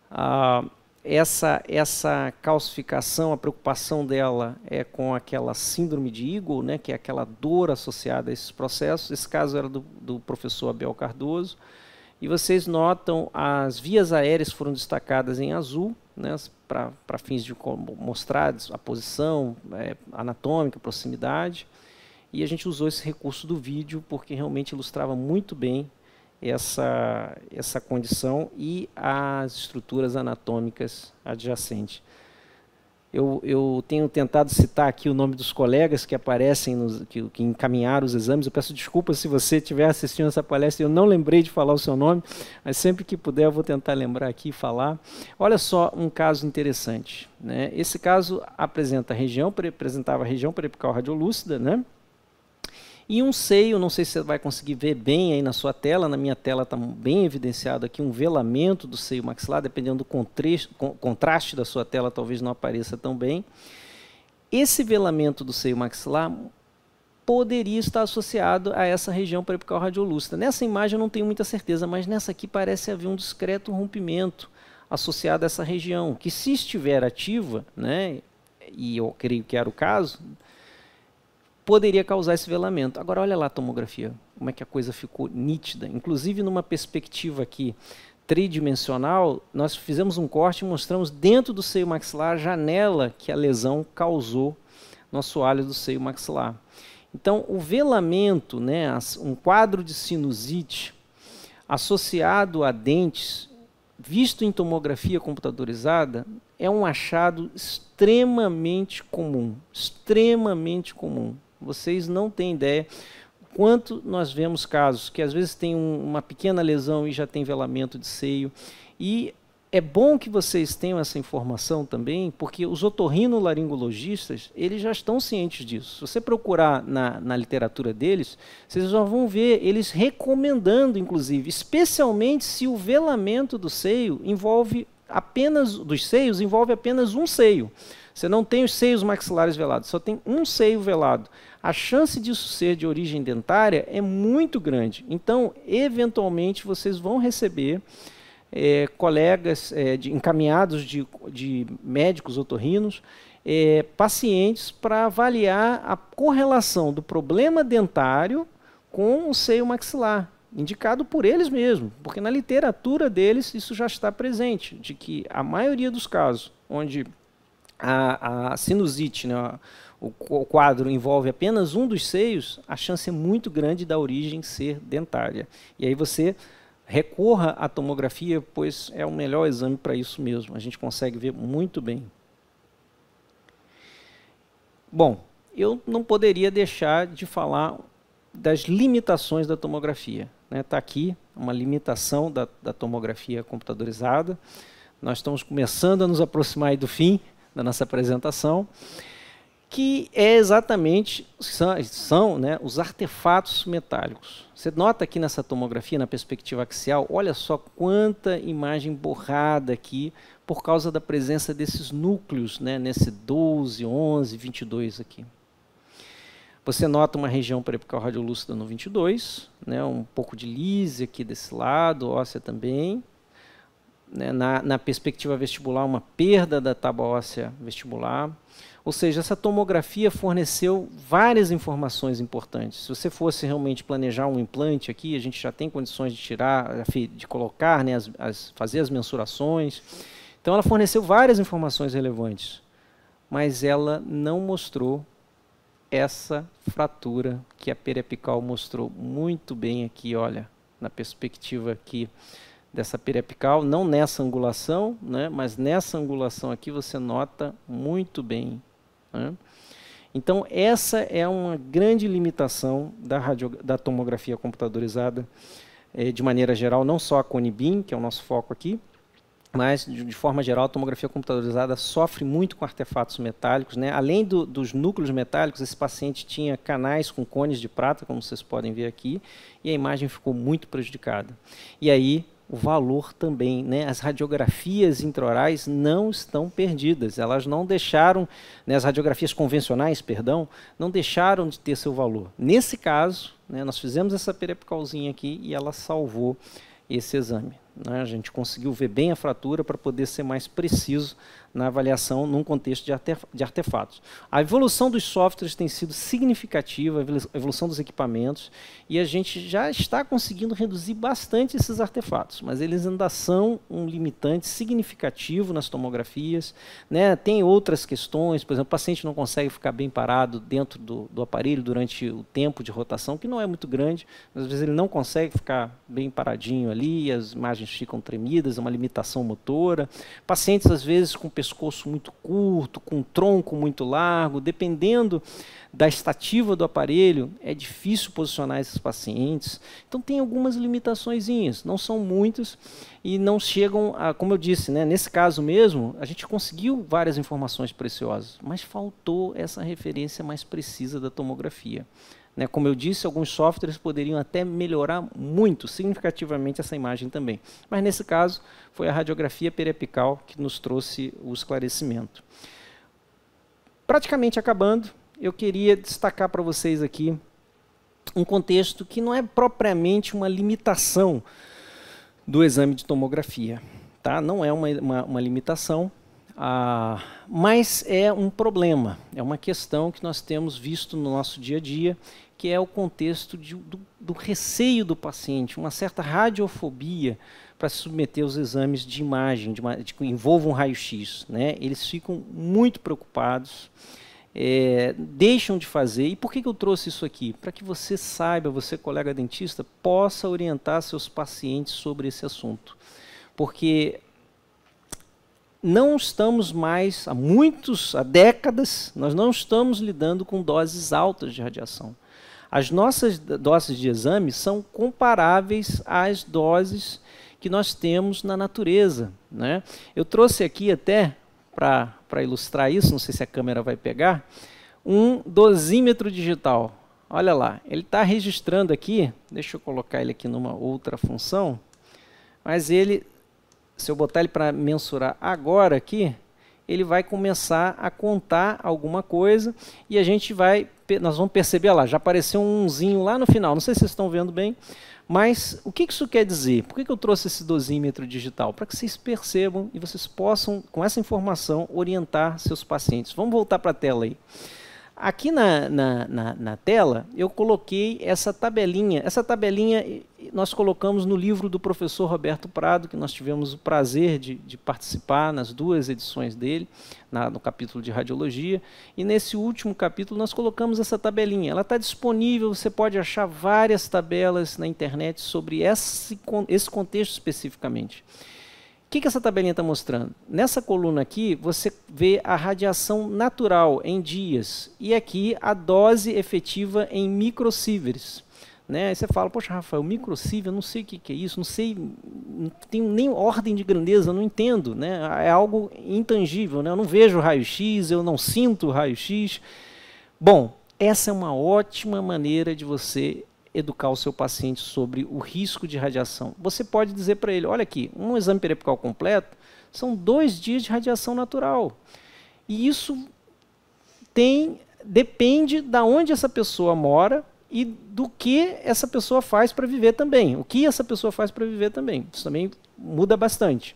Ah, essa, essa calcificação, a preocupação dela é com aquela síndrome de Eagle, né, que é aquela dor associada a esses processos. Esse caso era do, do professor Abel Cardoso. E vocês notam, as vias aéreas foram destacadas em azul, né, para fins de mostrar a posição é, anatômica, proximidade. E a gente usou esse recurso do vídeo porque realmente ilustrava muito bem essa, essa condição e as estruturas anatômicas adjacentes. Eu, eu tenho tentado citar aqui o nome dos colegas que aparecem, nos, que, que encaminharam os exames. Eu peço desculpas se você estiver assistindo essa palestra e eu não lembrei de falar o seu nome, mas sempre que puder eu vou tentar lembrar aqui e falar. Olha só um caso interessante. Né? Esse caso apresenta região, apresentava região peripical radiolúcida, né? E um seio, não sei se você vai conseguir ver bem aí na sua tela, na minha tela está bem evidenciado aqui um velamento do seio maxilar, dependendo do contraste da sua tela, talvez não apareça tão bem. Esse velamento do seio maxilar poderia estar associado a essa região preapical radiolúcida. Nessa imagem eu não tenho muita certeza, mas nessa aqui parece haver um discreto rompimento associado a essa região, que se estiver ativa, né, e eu creio que era o caso, poderia causar esse velamento. Agora, olha lá a tomografia, como é que a coisa ficou nítida. Inclusive, numa perspectiva aqui tridimensional, nós fizemos um corte e mostramos dentro do seio maxilar a janela que a lesão causou no assoalho do seio maxilar. Então, o velamento, né, um quadro de sinusite associado a dentes, visto em tomografia computadorizada, é um achado extremamente comum, extremamente comum. Vocês não têm ideia quanto nós vemos casos que às vezes tem um, uma pequena lesão e já tem velamento de seio. E é bom que vocês tenham essa informação também, porque os otorrinolaringologistas, eles já estão cientes disso. Se você procurar na, na literatura deles, vocês já vão ver eles recomendando, inclusive, especialmente se o velamento do seio envolve apenas, dos seios, envolve apenas um seio. Você não tem os seios maxilares velados, só tem um seio velado a chance disso ser de origem dentária é muito grande. Então, eventualmente, vocês vão receber é, colegas é, de, encaminhados de, de médicos otorrinos, é, pacientes para avaliar a correlação do problema dentário com o seio maxilar, indicado por eles mesmos, porque na literatura deles isso já está presente, de que a maioria dos casos onde a, a sinusite, né, o quadro envolve apenas um dos seios, a chance é muito grande da origem ser dentária. E aí você recorra à tomografia, pois é o melhor exame para isso mesmo. A gente consegue ver muito bem. Bom, eu não poderia deixar de falar das limitações da tomografia. Está né? Tá aqui uma limitação da, da tomografia computadorizada. Nós estamos começando a nos aproximar do fim da nossa apresentação que é exatamente são, são né, os artefatos metálicos. Você nota aqui nessa tomografia, na perspectiva axial, olha só quanta imagem borrada aqui por causa da presença desses núcleos, né, nesse 12, 11, 22 aqui. Você nota uma região periapical radiolúcida no 22, né, um pouco de lise aqui desse lado, óssea também. Né, na, na perspectiva vestibular, uma perda da tábua óssea vestibular. Ou seja, essa tomografia forneceu várias informações importantes. Se você fosse realmente planejar um implante aqui, a gente já tem condições de tirar, de colocar, né, as, as, fazer as mensurações. Então, ela forneceu várias informações relevantes, mas ela não mostrou essa fratura que a periapical mostrou muito bem aqui, olha, na perspectiva aqui dessa periapical, não nessa angulação, né, mas nessa angulação aqui você nota muito bem né? Então, essa é uma grande limitação da, radio, da tomografia computadorizada, eh, de maneira geral, não só a Conibin, que é o nosso foco aqui, mas, de, de forma geral, a tomografia computadorizada sofre muito com artefatos metálicos. Né? Além do, dos núcleos metálicos, esse paciente tinha canais com cones de prata, como vocês podem ver aqui, e a imagem ficou muito prejudicada. E aí, o valor também. Né? As radiografias intraorais não estão perdidas, elas não deixaram, né, as radiografias convencionais, perdão, não deixaram de ter seu valor. Nesse caso, né, nós fizemos essa perepicalzinha aqui e ela salvou esse exame. Né? A gente conseguiu ver bem a fratura para poder ser mais preciso na avaliação num contexto de, artef de artefatos. A evolução dos softwares tem sido significativa, a evolução dos equipamentos, e a gente já está conseguindo reduzir bastante esses artefatos, mas eles ainda são um limitante significativo nas tomografias. Né? Tem outras questões, por exemplo, o paciente não consegue ficar bem parado dentro do, do aparelho durante o tempo de rotação, que não é muito grande, mas às vezes ele não consegue ficar bem paradinho ali, as imagens ficam tremidas, é uma limitação motora. Pacientes, às vezes, com pessoas pescoço muito curto, com um tronco muito largo, dependendo da estativa do aparelho, é difícil posicionar esses pacientes. Então tem algumas limitações, não são muitas e não chegam a, como eu disse, né, nesse caso mesmo, a gente conseguiu várias informações preciosas, mas faltou essa referência mais precisa da tomografia. Né? Como eu disse, alguns softwares poderiam até melhorar muito, significativamente, essa imagem também. Mas nesse caso, foi a radiografia periapical que nos trouxe o esclarecimento. Praticamente acabando, eu queria destacar para vocês aqui um contexto que não é propriamente uma limitação do exame de tomografia. Tá? Não é uma, uma, uma limitação, ah, mas é um problema, é uma questão que nós temos visto no nosso dia a dia, que é o contexto de, do, do receio do paciente, uma certa radiofobia para se submeter aos exames de imagem, de de, que envolvam um raio-x. Né? Eles ficam muito preocupados, é, deixam de fazer. E por que, que eu trouxe isso aqui? Para que você saiba, você, colega dentista, possa orientar seus pacientes sobre esse assunto. Porque não estamos mais, há muitos, há décadas, nós não estamos lidando com doses altas de radiação. As nossas doses de exame são comparáveis às doses que nós temos na natureza. Né? Eu trouxe aqui até, para ilustrar isso, não sei se a câmera vai pegar, um dosímetro digital. Olha lá, ele está registrando aqui, deixa eu colocar ele aqui numa outra função, mas ele se eu botar ele para mensurar agora aqui, ele vai começar a contar alguma coisa e a gente vai, nós vamos perceber lá, já apareceu um umzinho lá no final. Não sei se vocês estão vendo bem, mas o que isso quer dizer? Por que eu trouxe esse dosímetro digital? Para que vocês percebam e vocês possam, com essa informação, orientar seus pacientes. Vamos voltar para a tela aí. Aqui na, na, na, na, tela, eu coloquei essa tabelinha. Essa tabelinha nós colocamos no livro do professor Roberto Prado, que nós tivemos o prazer de, de participar nas duas edições dele, na, no capítulo de radiologia. E nesse último capítulo nós colocamos essa tabelinha. Ela está disponível, você pode achar várias tabelas na internet sobre esse, esse contexto especificamente que, que essa tabelinha está mostrando? Nessa coluna aqui, você vê a radiação natural em dias e aqui a dose efetiva em microsieverts. Né? Aí você fala, poxa, Rafael, microsíver, eu não sei o que, que, é isso, não sei, não tenho nem ordem de grandeza, não entendo, né? é algo intangível, né? eu não vejo raio-x, eu não sinto raio-x. Bom, essa é uma ótima maneira de você educar o seu paciente sobre o risco de radiação. Você pode dizer para ele: olha aqui, um exame periapical completo são dois dias de radiação natural. E isso tem, depende da de onde essa pessoa mora e do que essa pessoa faz para viver também. O que essa pessoa faz para viver também. Isso também muda bastante.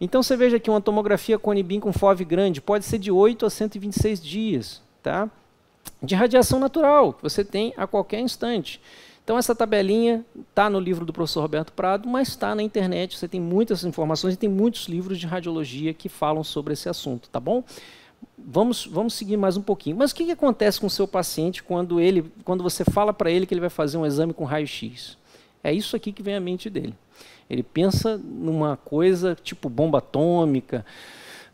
Então você veja que uma tomografia com Conibin com FOV grande pode ser de 8 a 126 dias, tá? De radiação natural, que você tem a qualquer instante. Então, essa tabelinha está no livro do professor Roberto Prado, mas está na internet. Você tem muitas informações e tem muitos livros de radiologia que falam sobre esse assunto, tá bom? Vamos, vamos seguir mais um pouquinho. Mas o que, que acontece com o seu paciente quando, ele, quando você fala para ele que ele vai fazer um exame com raio-x? É isso aqui que vem à mente dele. Ele pensa numa coisa tipo bomba atômica,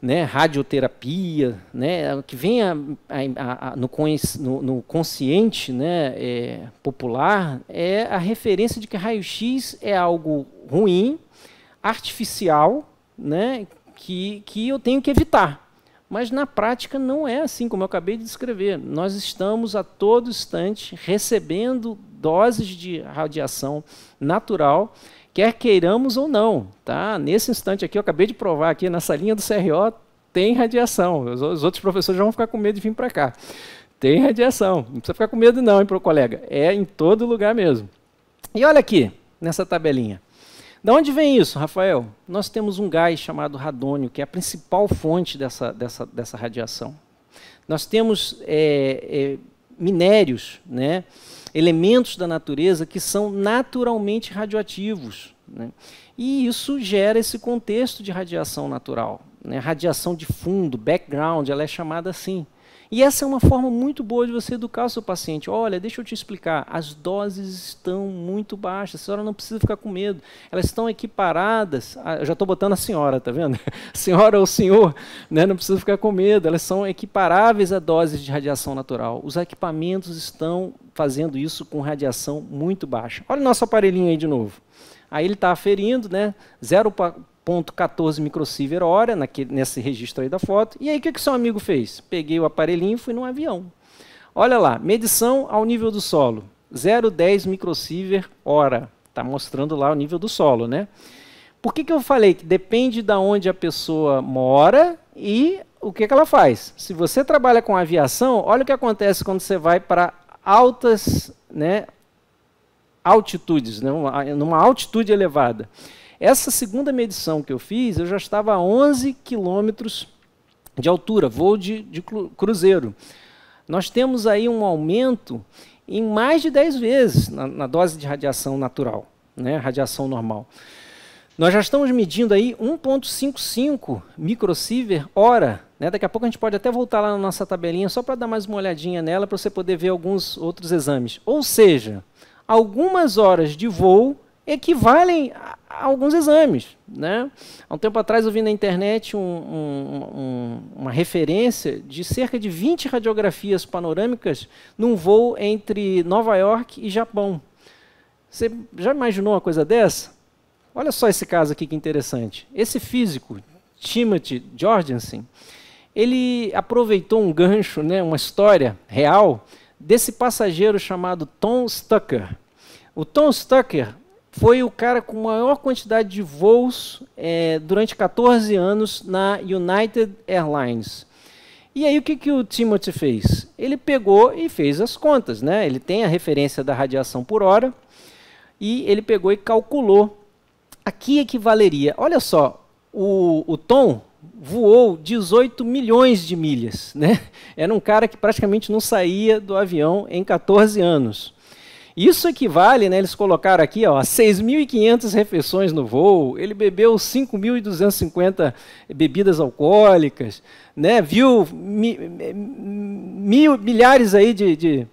né, radioterapia, né, que vem no, no, no, consciente né, é, popular, é a referência de que raio-x é algo ruim, artificial, né, que, que eu tenho que evitar. Mas na prática não é assim, como eu acabei de descrever. Nós estamos a todo instante recebendo doses de radiação natural quer queiramos ou não, tá? Nesse instante aqui, eu acabei de provar aqui, nessa linha do CRO tem radiação. Os, os outros professores já vão ficar com medo de vir para cá. Tem radiação. Não precisa ficar com medo não, hein, pro colega. É em todo lugar mesmo. E olha aqui, nessa tabelinha. Da onde vem isso, Rafael? Nós temos um gás chamado radônio, que é a principal fonte dessa, dessa, dessa radiação. Nós temos é, é, minérios, né? elementos da natureza que são naturalmente radioativos. Né? E isso gera esse contexto de radiação natural. Né? Radiação de fundo, background, ela é chamada assim. E essa é uma forma muito boa de você educar o seu paciente. Olha, deixa eu te explicar, as doses estão muito baixas, a senhora não precisa ficar com medo. Elas estão equiparadas, já estou botando a senhora, tá vendo? senhora ou senhor, né, não precisa ficar com medo, elas são equiparáveis a doses de radiação natural. Os equipamentos estão fazendo isso com radiação muito baixa. Olha o nosso aparelhinho aí de novo. Aí ele está aferindo, né? 0 0,14 microsiever hora, naquele, nesse registro aí da foto. E aí, o que, que seu amigo fez? Peguei o aparelhinho e fui num avião. Olha lá, medição ao nível do solo, 0,10 microsiever hora. Está mostrando lá o nível do solo, né? Por que, que eu falei que depende de onde a pessoa mora e o que, que ela faz? Se você trabalha com aviação, olha o que acontece quando você vai para altas né, altitudes, né, numa altitude elevada. Essa segunda medição que eu fiz, eu já estava a 11 quilômetros de altura, voo de, de cruzeiro. Nós temos aí um aumento em mais de 10 vezes na, na dose de radiação natural, né, radiação normal. Nós já estamos medindo aí 1.55 microsiever hora. Né? Daqui a pouco a gente pode até voltar lá na nossa tabelinha só para dar mais uma olhadinha nela para você poder ver alguns outros exames. Ou seja, algumas horas de voo equivalem alguns exames. Né? Há um tempo atrás eu vi na internet um, um, uma referência de cerca de 20 radiografias panorâmicas num voo entre Nova York e Japão. Você já imaginou uma coisa dessa? Olha só esse caso aqui que interessante. Esse físico, Timothy Jorgensen, ele aproveitou um gancho, né, uma história real, desse passageiro chamado Tom Stucker. O Tom Stucker foi o cara com maior quantidade de voos é, durante 14 anos na United Airlines. E aí o que, que o Timothy fez? Ele pegou e fez as contas, né? Ele tem a referência da radiação por hora e ele pegou e calculou. Aqui equivaleria, é olha só, o, o Tom voou 18 milhões de milhas, né? Era um cara que praticamente não saía do avião em 14 anos. Isso equivale, né, eles colocaram aqui, ó, 6.500 refeições no voo, ele bebeu 5.250 bebidas alcoólicas, né, viu mi, eh, milhares aí de, de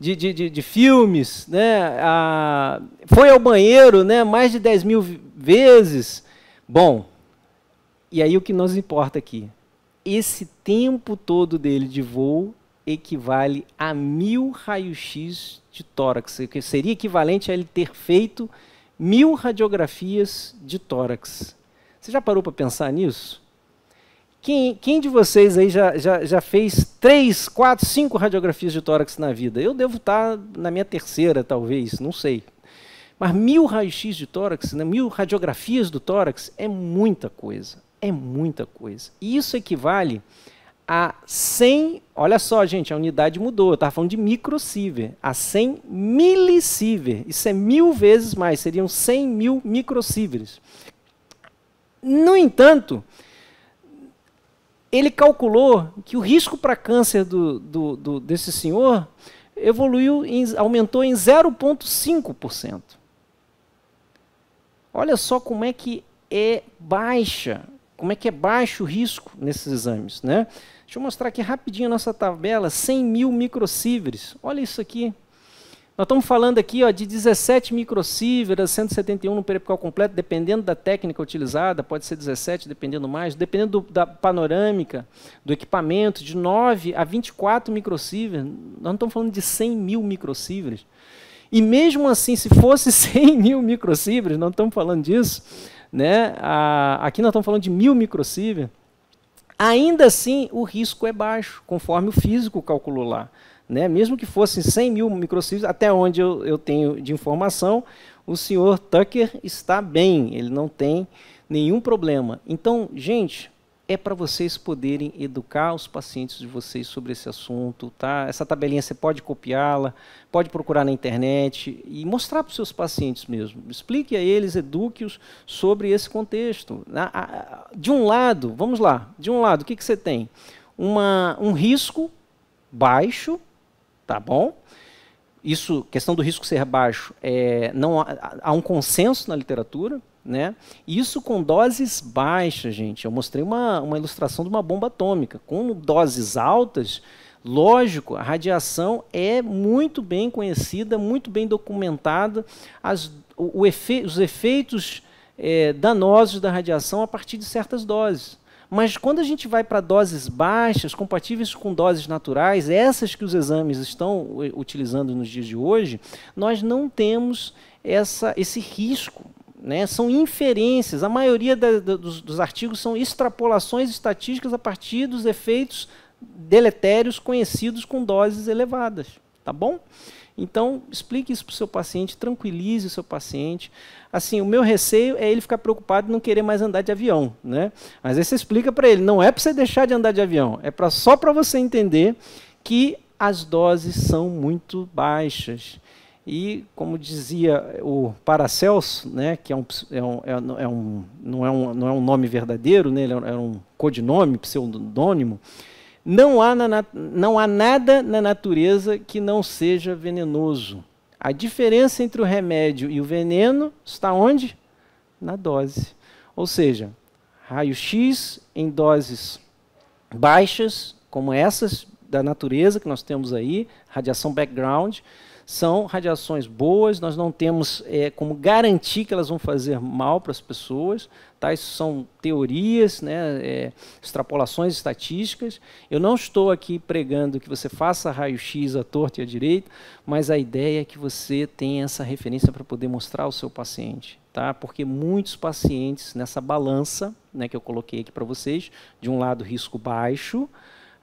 de, de, de, filmes, né? A, foi ao banheiro né? mais de 10 mil vezes. Bom, e aí o que nos importa aqui? Esse tempo todo dele de voo equivale a mil raios-x de tórax, que seria equivalente a ele ter feito mil radiografias de tórax. Você já parou para pensar nisso? Quem, quem de vocês aí já, já, já fez três, quatro, cinco radiografias de tórax na vida? Eu devo estar tá na minha terceira, talvez, não sei. Mas mil raios-x de tórax, né, mil radiografias do tórax é muita coisa. É muita coisa. E isso equivale a 100, olha só, gente, a unidade mudou, eu estava falando de microsiever, a 100 milisiever. Isso é mil vezes mais, seriam 100 mil microsieveres. No entanto, ele calculou que o risco para câncer do, do, do, desse senhor evoluiu, em, aumentou em 0,5%. Olha só como é que é baixa, como é que é baixo o risco nesses exames, né? Deixa eu mostrar aqui rapidinho a nossa tabela, 100 mil microsieverts. Olha isso aqui. Nós estamos falando aqui ó, de 17 microsieverts, 171 no peripical completo, dependendo da técnica utilizada, pode ser 17, dependendo mais, dependendo do, da panorâmica, do equipamento, de 9 a 24 microsieverts. Nós não estamos falando de 100 mil microsieverts. E mesmo assim, se fosse 100 mil microsieverts, não estamos falando disso, né? A, ah, aqui nós estamos falando de mil microsieverts, Ainda assim, o risco é baixo, conforme o físico calculou lá. Né? Mesmo que fossem 100 mil microcílios, até onde eu, eu tenho de informação, o senhor Tucker está bem, ele não tem nenhum problema. Então, gente, é para vocês poderem educar os pacientes de vocês sobre esse assunto, tá? Essa tabelinha você pode copiá-la, pode procurar na internet e mostrar para os seus pacientes mesmo. Explique a eles, eduque-os sobre esse contexto. Né? De um lado, vamos lá, de um lado, o que, que você tem? Uma, um risco baixo, tá bom? Isso, questão do risco ser baixo, é, não há, há um consenso na literatura, né? Isso com doses baixas, gente. Eu mostrei uma, uma ilustração de uma bomba atômica. Com doses altas, lógico, a radiação é muito bem conhecida, muito bem documentada. As, o, o efe, os efeitos é, danosos da radiação a partir de certas doses. Mas quando a gente vai para doses baixas, compatíveis com doses naturais, essas que os exames estão utilizando nos dias de hoje, nós não temos essa, esse risco né? São inferências. A maioria da, da, dos, dos artigos são extrapolações estatísticas a partir dos efeitos deletérios conhecidos com doses elevadas. Tá bom? Então, explique isso para o seu paciente, tranquilize o seu paciente. Assim, o meu receio é ele ficar preocupado e não querer mais andar de avião, né? Mas aí você explica para ele, não é para você deixar de andar de avião, é pra, só para você entender que as doses são muito baixas. E, como dizia o Paracelso, né, que é, é um, é um, é um, não, é um, não é um nome verdadeiro, né, ele é um é codinome, pseudônimo, não há, na, não há nada na natureza que não seja venenoso. A diferença entre o remédio e o veneno está onde? Na dose. Ou seja, raio-x em doses baixas, como essas da natureza que nós temos aí, radiação background, são radiações boas, nós não temos é, como garantir que elas vão fazer mal para as pessoas. Tá? Isso são teorias, né, é, extrapolações estatísticas. Eu não estou aqui pregando que você faça raio-x à torta e à direita, mas a ideia é que você tenha essa referência para poder mostrar ao seu paciente. Tá? Porque muitos pacientes nessa balança né, que eu coloquei aqui para vocês, de um lado risco baixo,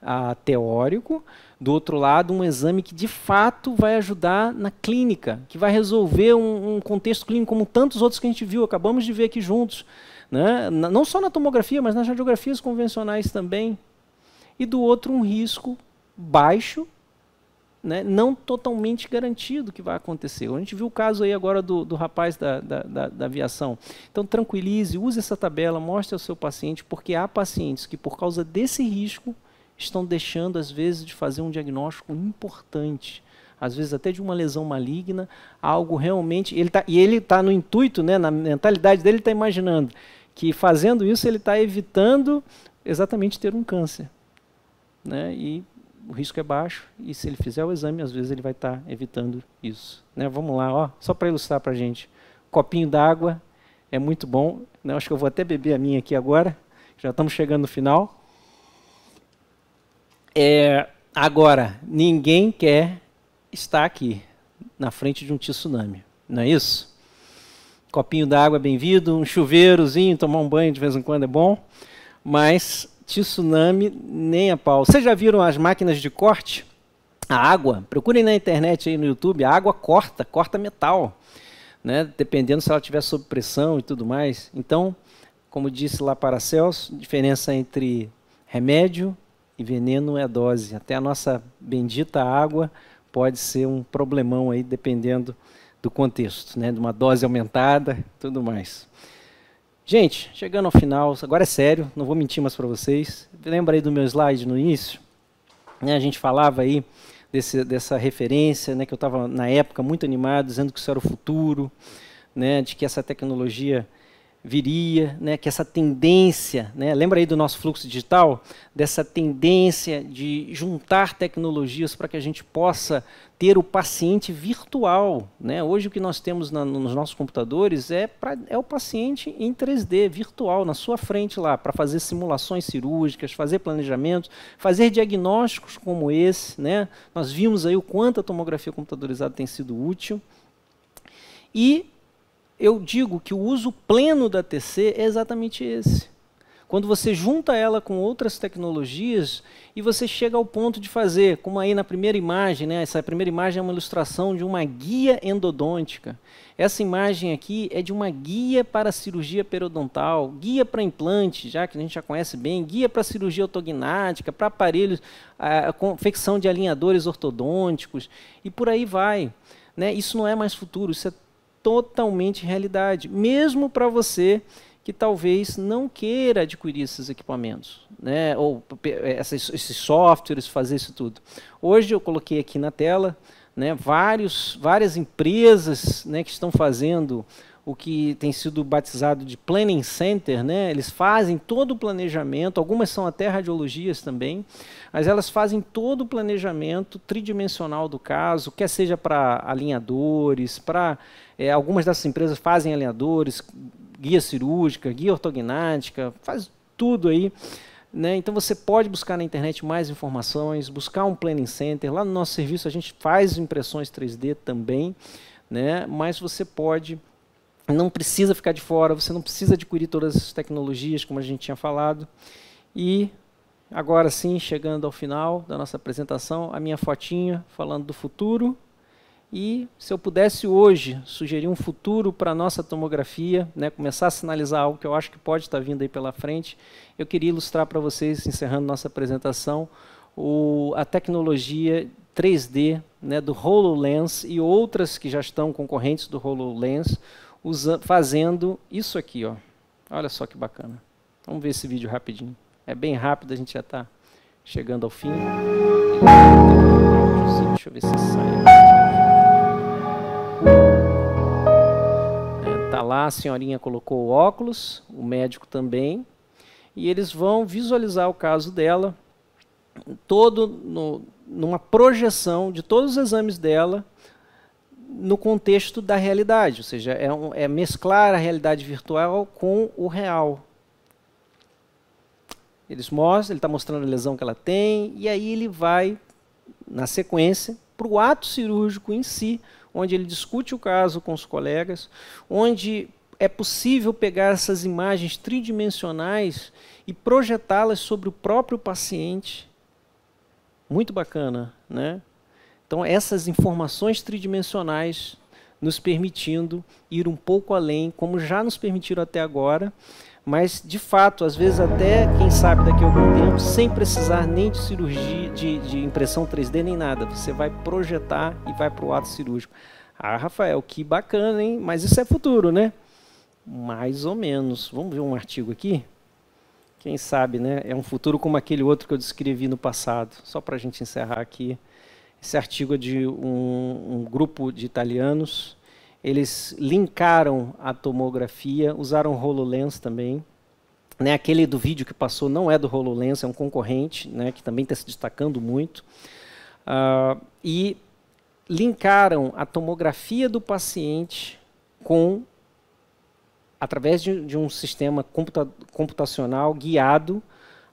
ah, teórico, do outro lado, um exame que de fato vai ajudar na clínica, que vai resolver um, um contexto clínico como tantos outros que a gente viu, acabamos de ver aqui juntos. Né? Não só na tomografia, mas nas radiografias convencionais também. E do outro, um risco baixo, né? não totalmente garantido que vai acontecer. A gente viu o caso aí agora do, do rapaz da, da, da, da aviação. Então, tranquilize, use essa tabela, mostre ao seu paciente, porque há pacientes que, por causa desse risco, estão deixando, às vezes, de fazer um diagnóstico importante. Às vezes até de uma lesão maligna, algo realmente. Ele tá, e ele está no intuito, né, na mentalidade dele, está imaginando que fazendo isso ele está evitando exatamente ter um câncer. Né? E o risco é baixo, e se ele fizer o exame, às vezes ele vai estar tá evitando isso. Né? Vamos lá, ó, só para ilustrar para a gente. Copinho d'água é muito bom. Né? Acho que eu vou até beber a minha aqui agora, já estamos chegando no final. É, agora, ninguém quer estar aqui, na frente de um tsunami, não é isso? Copinho d'água é bem-vindo, um chuveirozinho, tomar um banho de vez em quando é bom, mas tsunami nem a pau. Vocês já viram as máquinas de corte? A água, procurem na internet aí no YouTube, a água corta, corta metal, né? dependendo se ela estiver sob pressão e tudo mais. Então, como disse lá para Celso, diferença entre remédio e veneno é dose. Até a nossa bendita água pode ser um problemão aí, dependendo do contexto, né? De uma dose aumentada, tudo mais. Gente, chegando ao final, agora é sério, não vou mentir mais para vocês. Lembra aí do meu slide no início? Né, a gente falava aí desse, dessa referência, né, que eu estava na época muito animado, dizendo que isso era o futuro, né, de que essa tecnologia viria, né, que essa tendência, né, lembra aí do nosso fluxo digital, dessa tendência de juntar tecnologias para que a gente possa ter o paciente virtual. Né? Hoje o que nós temos na, nos nossos computadores é, pra, é o paciente em 3D, virtual, na sua frente lá, para fazer simulações cirúrgicas, fazer planejamentos, fazer diagnósticos como esse. Né? Nós vimos aí o quanto a tomografia computadorizada tem sido útil. E eu digo que o uso pleno da TC é exatamente esse. Quando você junta ela com outras tecnologias e você chega ao ponto de fazer, como aí na primeira imagem, né, essa primeira imagem é uma ilustração de uma guia endodôntica. Essa imagem aqui é de uma guia para cirurgia periodontal, guia para implante, já que a gente já conhece bem, guia para cirurgia ortognática, para aparelhos, a ah, confecção de alinhadores ortodônticos e por aí vai. Né? Isso não é mais futuro, isso é totalmente realidade, mesmo para você que talvez não queira adquirir esses equipamentos, né? ou essas, esses softwares, fazer isso tudo. Hoje eu coloquei aqui na tela né, vários, várias empresas né, que estão fazendo o que tem sido batizado de Planning Center, né? eles fazem todo o planejamento, algumas são até radiologias também, mas elas fazem todo o planejamento tridimensional do caso, quer seja para alinhadores, para é, algumas dessas empresas fazem alinhadores, guia cirúrgica, guia ortognática, faz tudo aí. Né? Então você pode buscar na internet mais informações, buscar um planning center. Lá no nosso serviço a gente faz impressões 3D também, né? mas você pode, não precisa ficar de fora, você não precisa adquirir todas as tecnologias, como a gente tinha falado. E agora sim, chegando ao final da nossa apresentação, a minha fotinha falando do futuro. E se eu pudesse hoje sugerir um futuro para a nossa tomografia, né, começar a sinalizar algo que eu acho que pode estar tá vindo aí pela frente, eu queria ilustrar para vocês, encerrando nossa apresentação, o, a tecnologia 3D né, do HoloLens e outras que já estão concorrentes do HoloLens, usa, fazendo isso aqui. Ó. Olha só que bacana. Vamos ver esse vídeo rapidinho. É bem rápido, a gente já está chegando ao fim. Deixa eu ver se sai. lá, a senhorinha colocou o óculos, o médico também, e eles vão visualizar o caso dela todo no, numa projeção de todos os exames dela no contexto da realidade, ou seja, é, um, é mesclar a realidade virtual com o real. Eles mostram, ele está mostrando a lesão que ela tem, e aí ele vai, na sequência, para o ato cirúrgico em si, onde ele discute o caso com os colegas, onde é possível pegar essas imagens tridimensionais e projetá-las sobre o próprio paciente. Muito bacana, né? Então, essas informações tridimensionais nos permitindo ir um pouco além, como já nos permitiram até agora, mas de fato, às vezes até, quem sabe daqui a algum tempo, sem precisar nem de cirurgia, de, de impressão 3D, nem nada. Você vai projetar e vai para o ato cirúrgico. Ah, Rafael, que bacana, hein? Mas isso é futuro, né? Mais ou menos. Vamos ver um artigo aqui? Quem sabe, né? É um futuro como aquele outro que eu descrevi no passado. Só para a gente encerrar aqui. Esse artigo é de um, um grupo de italianos eles linkaram a tomografia, usaram o HoloLens também. Né, aquele do vídeo que passou não é do HoloLens, é um concorrente, né, que também está se destacando muito. Uh, e linkaram a tomografia do paciente com através de, de um sistema computa computacional guiado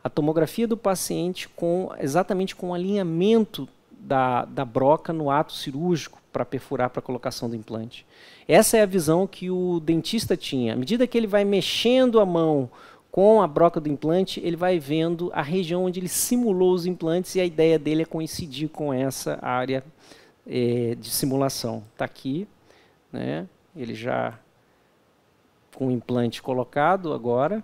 a tomografia do paciente com exatamente com o alinhamento da, da broca no ato cirúrgico para perfurar para colocação do implante. Essa é a visão que o dentista tinha. À medida que ele vai mexendo a mão com a broca do implante, ele vai vendo a região onde ele simulou os implantes e a ideia dele é coincidir com essa área eh, de simulação. Está aqui, né? ele já com o implante colocado agora.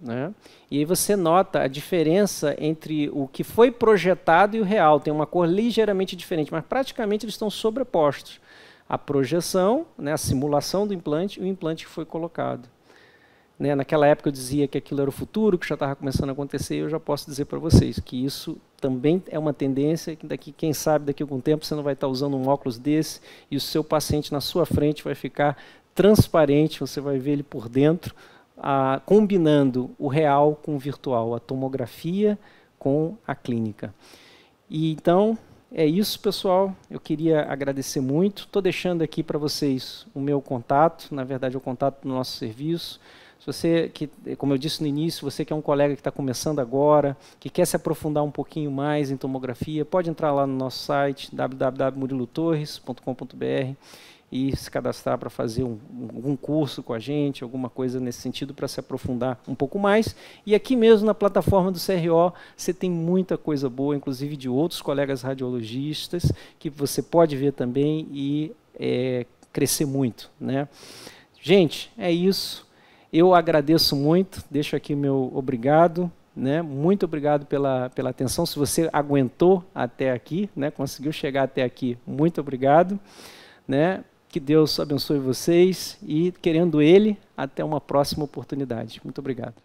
Né? E aí você nota a diferença entre o que foi projetado e o real. Tem uma cor ligeiramente diferente, mas praticamente eles estão sobrepostos. A projeção, né, a simulação do implante e o implante que foi colocado. Né, naquela época eu dizia que aquilo era o futuro, que já estava começando a acontecer, e eu já posso dizer para vocês que isso também é uma tendência, que daqui, quem sabe, daqui a algum tempo você não vai estar usando um óculos desse e o seu paciente na sua frente vai ficar transparente, você vai ver ele por dentro, a, combinando o real com o virtual, a tomografia com a clínica. E então é isso, pessoal. Eu queria agradecer muito. Estou deixando aqui para vocês o meu contato, na verdade, o contato do nosso serviço. Se você, que, como eu disse no início, você que é um colega que está começando agora, que quer se aprofundar um pouquinho mais em tomografia, pode entrar lá no nosso site www.murilotorres.com.br e se cadastrar para fazer um, um, curso com a gente, alguma coisa nesse sentido para se aprofundar um pouco mais. E aqui mesmo na plataforma do CRO você tem muita coisa boa, inclusive de outros colegas radiologistas que você pode ver também e é, crescer muito, né? Gente, é isso. Eu agradeço muito. Deixo aqui meu obrigado. Né? Muito obrigado pela, pela atenção. Se você aguentou até aqui, né? conseguiu chegar até aqui, muito obrigado. Né? Que Deus abençoe vocês e, querendo Ele, até uma próxima oportunidade. Muito obrigado.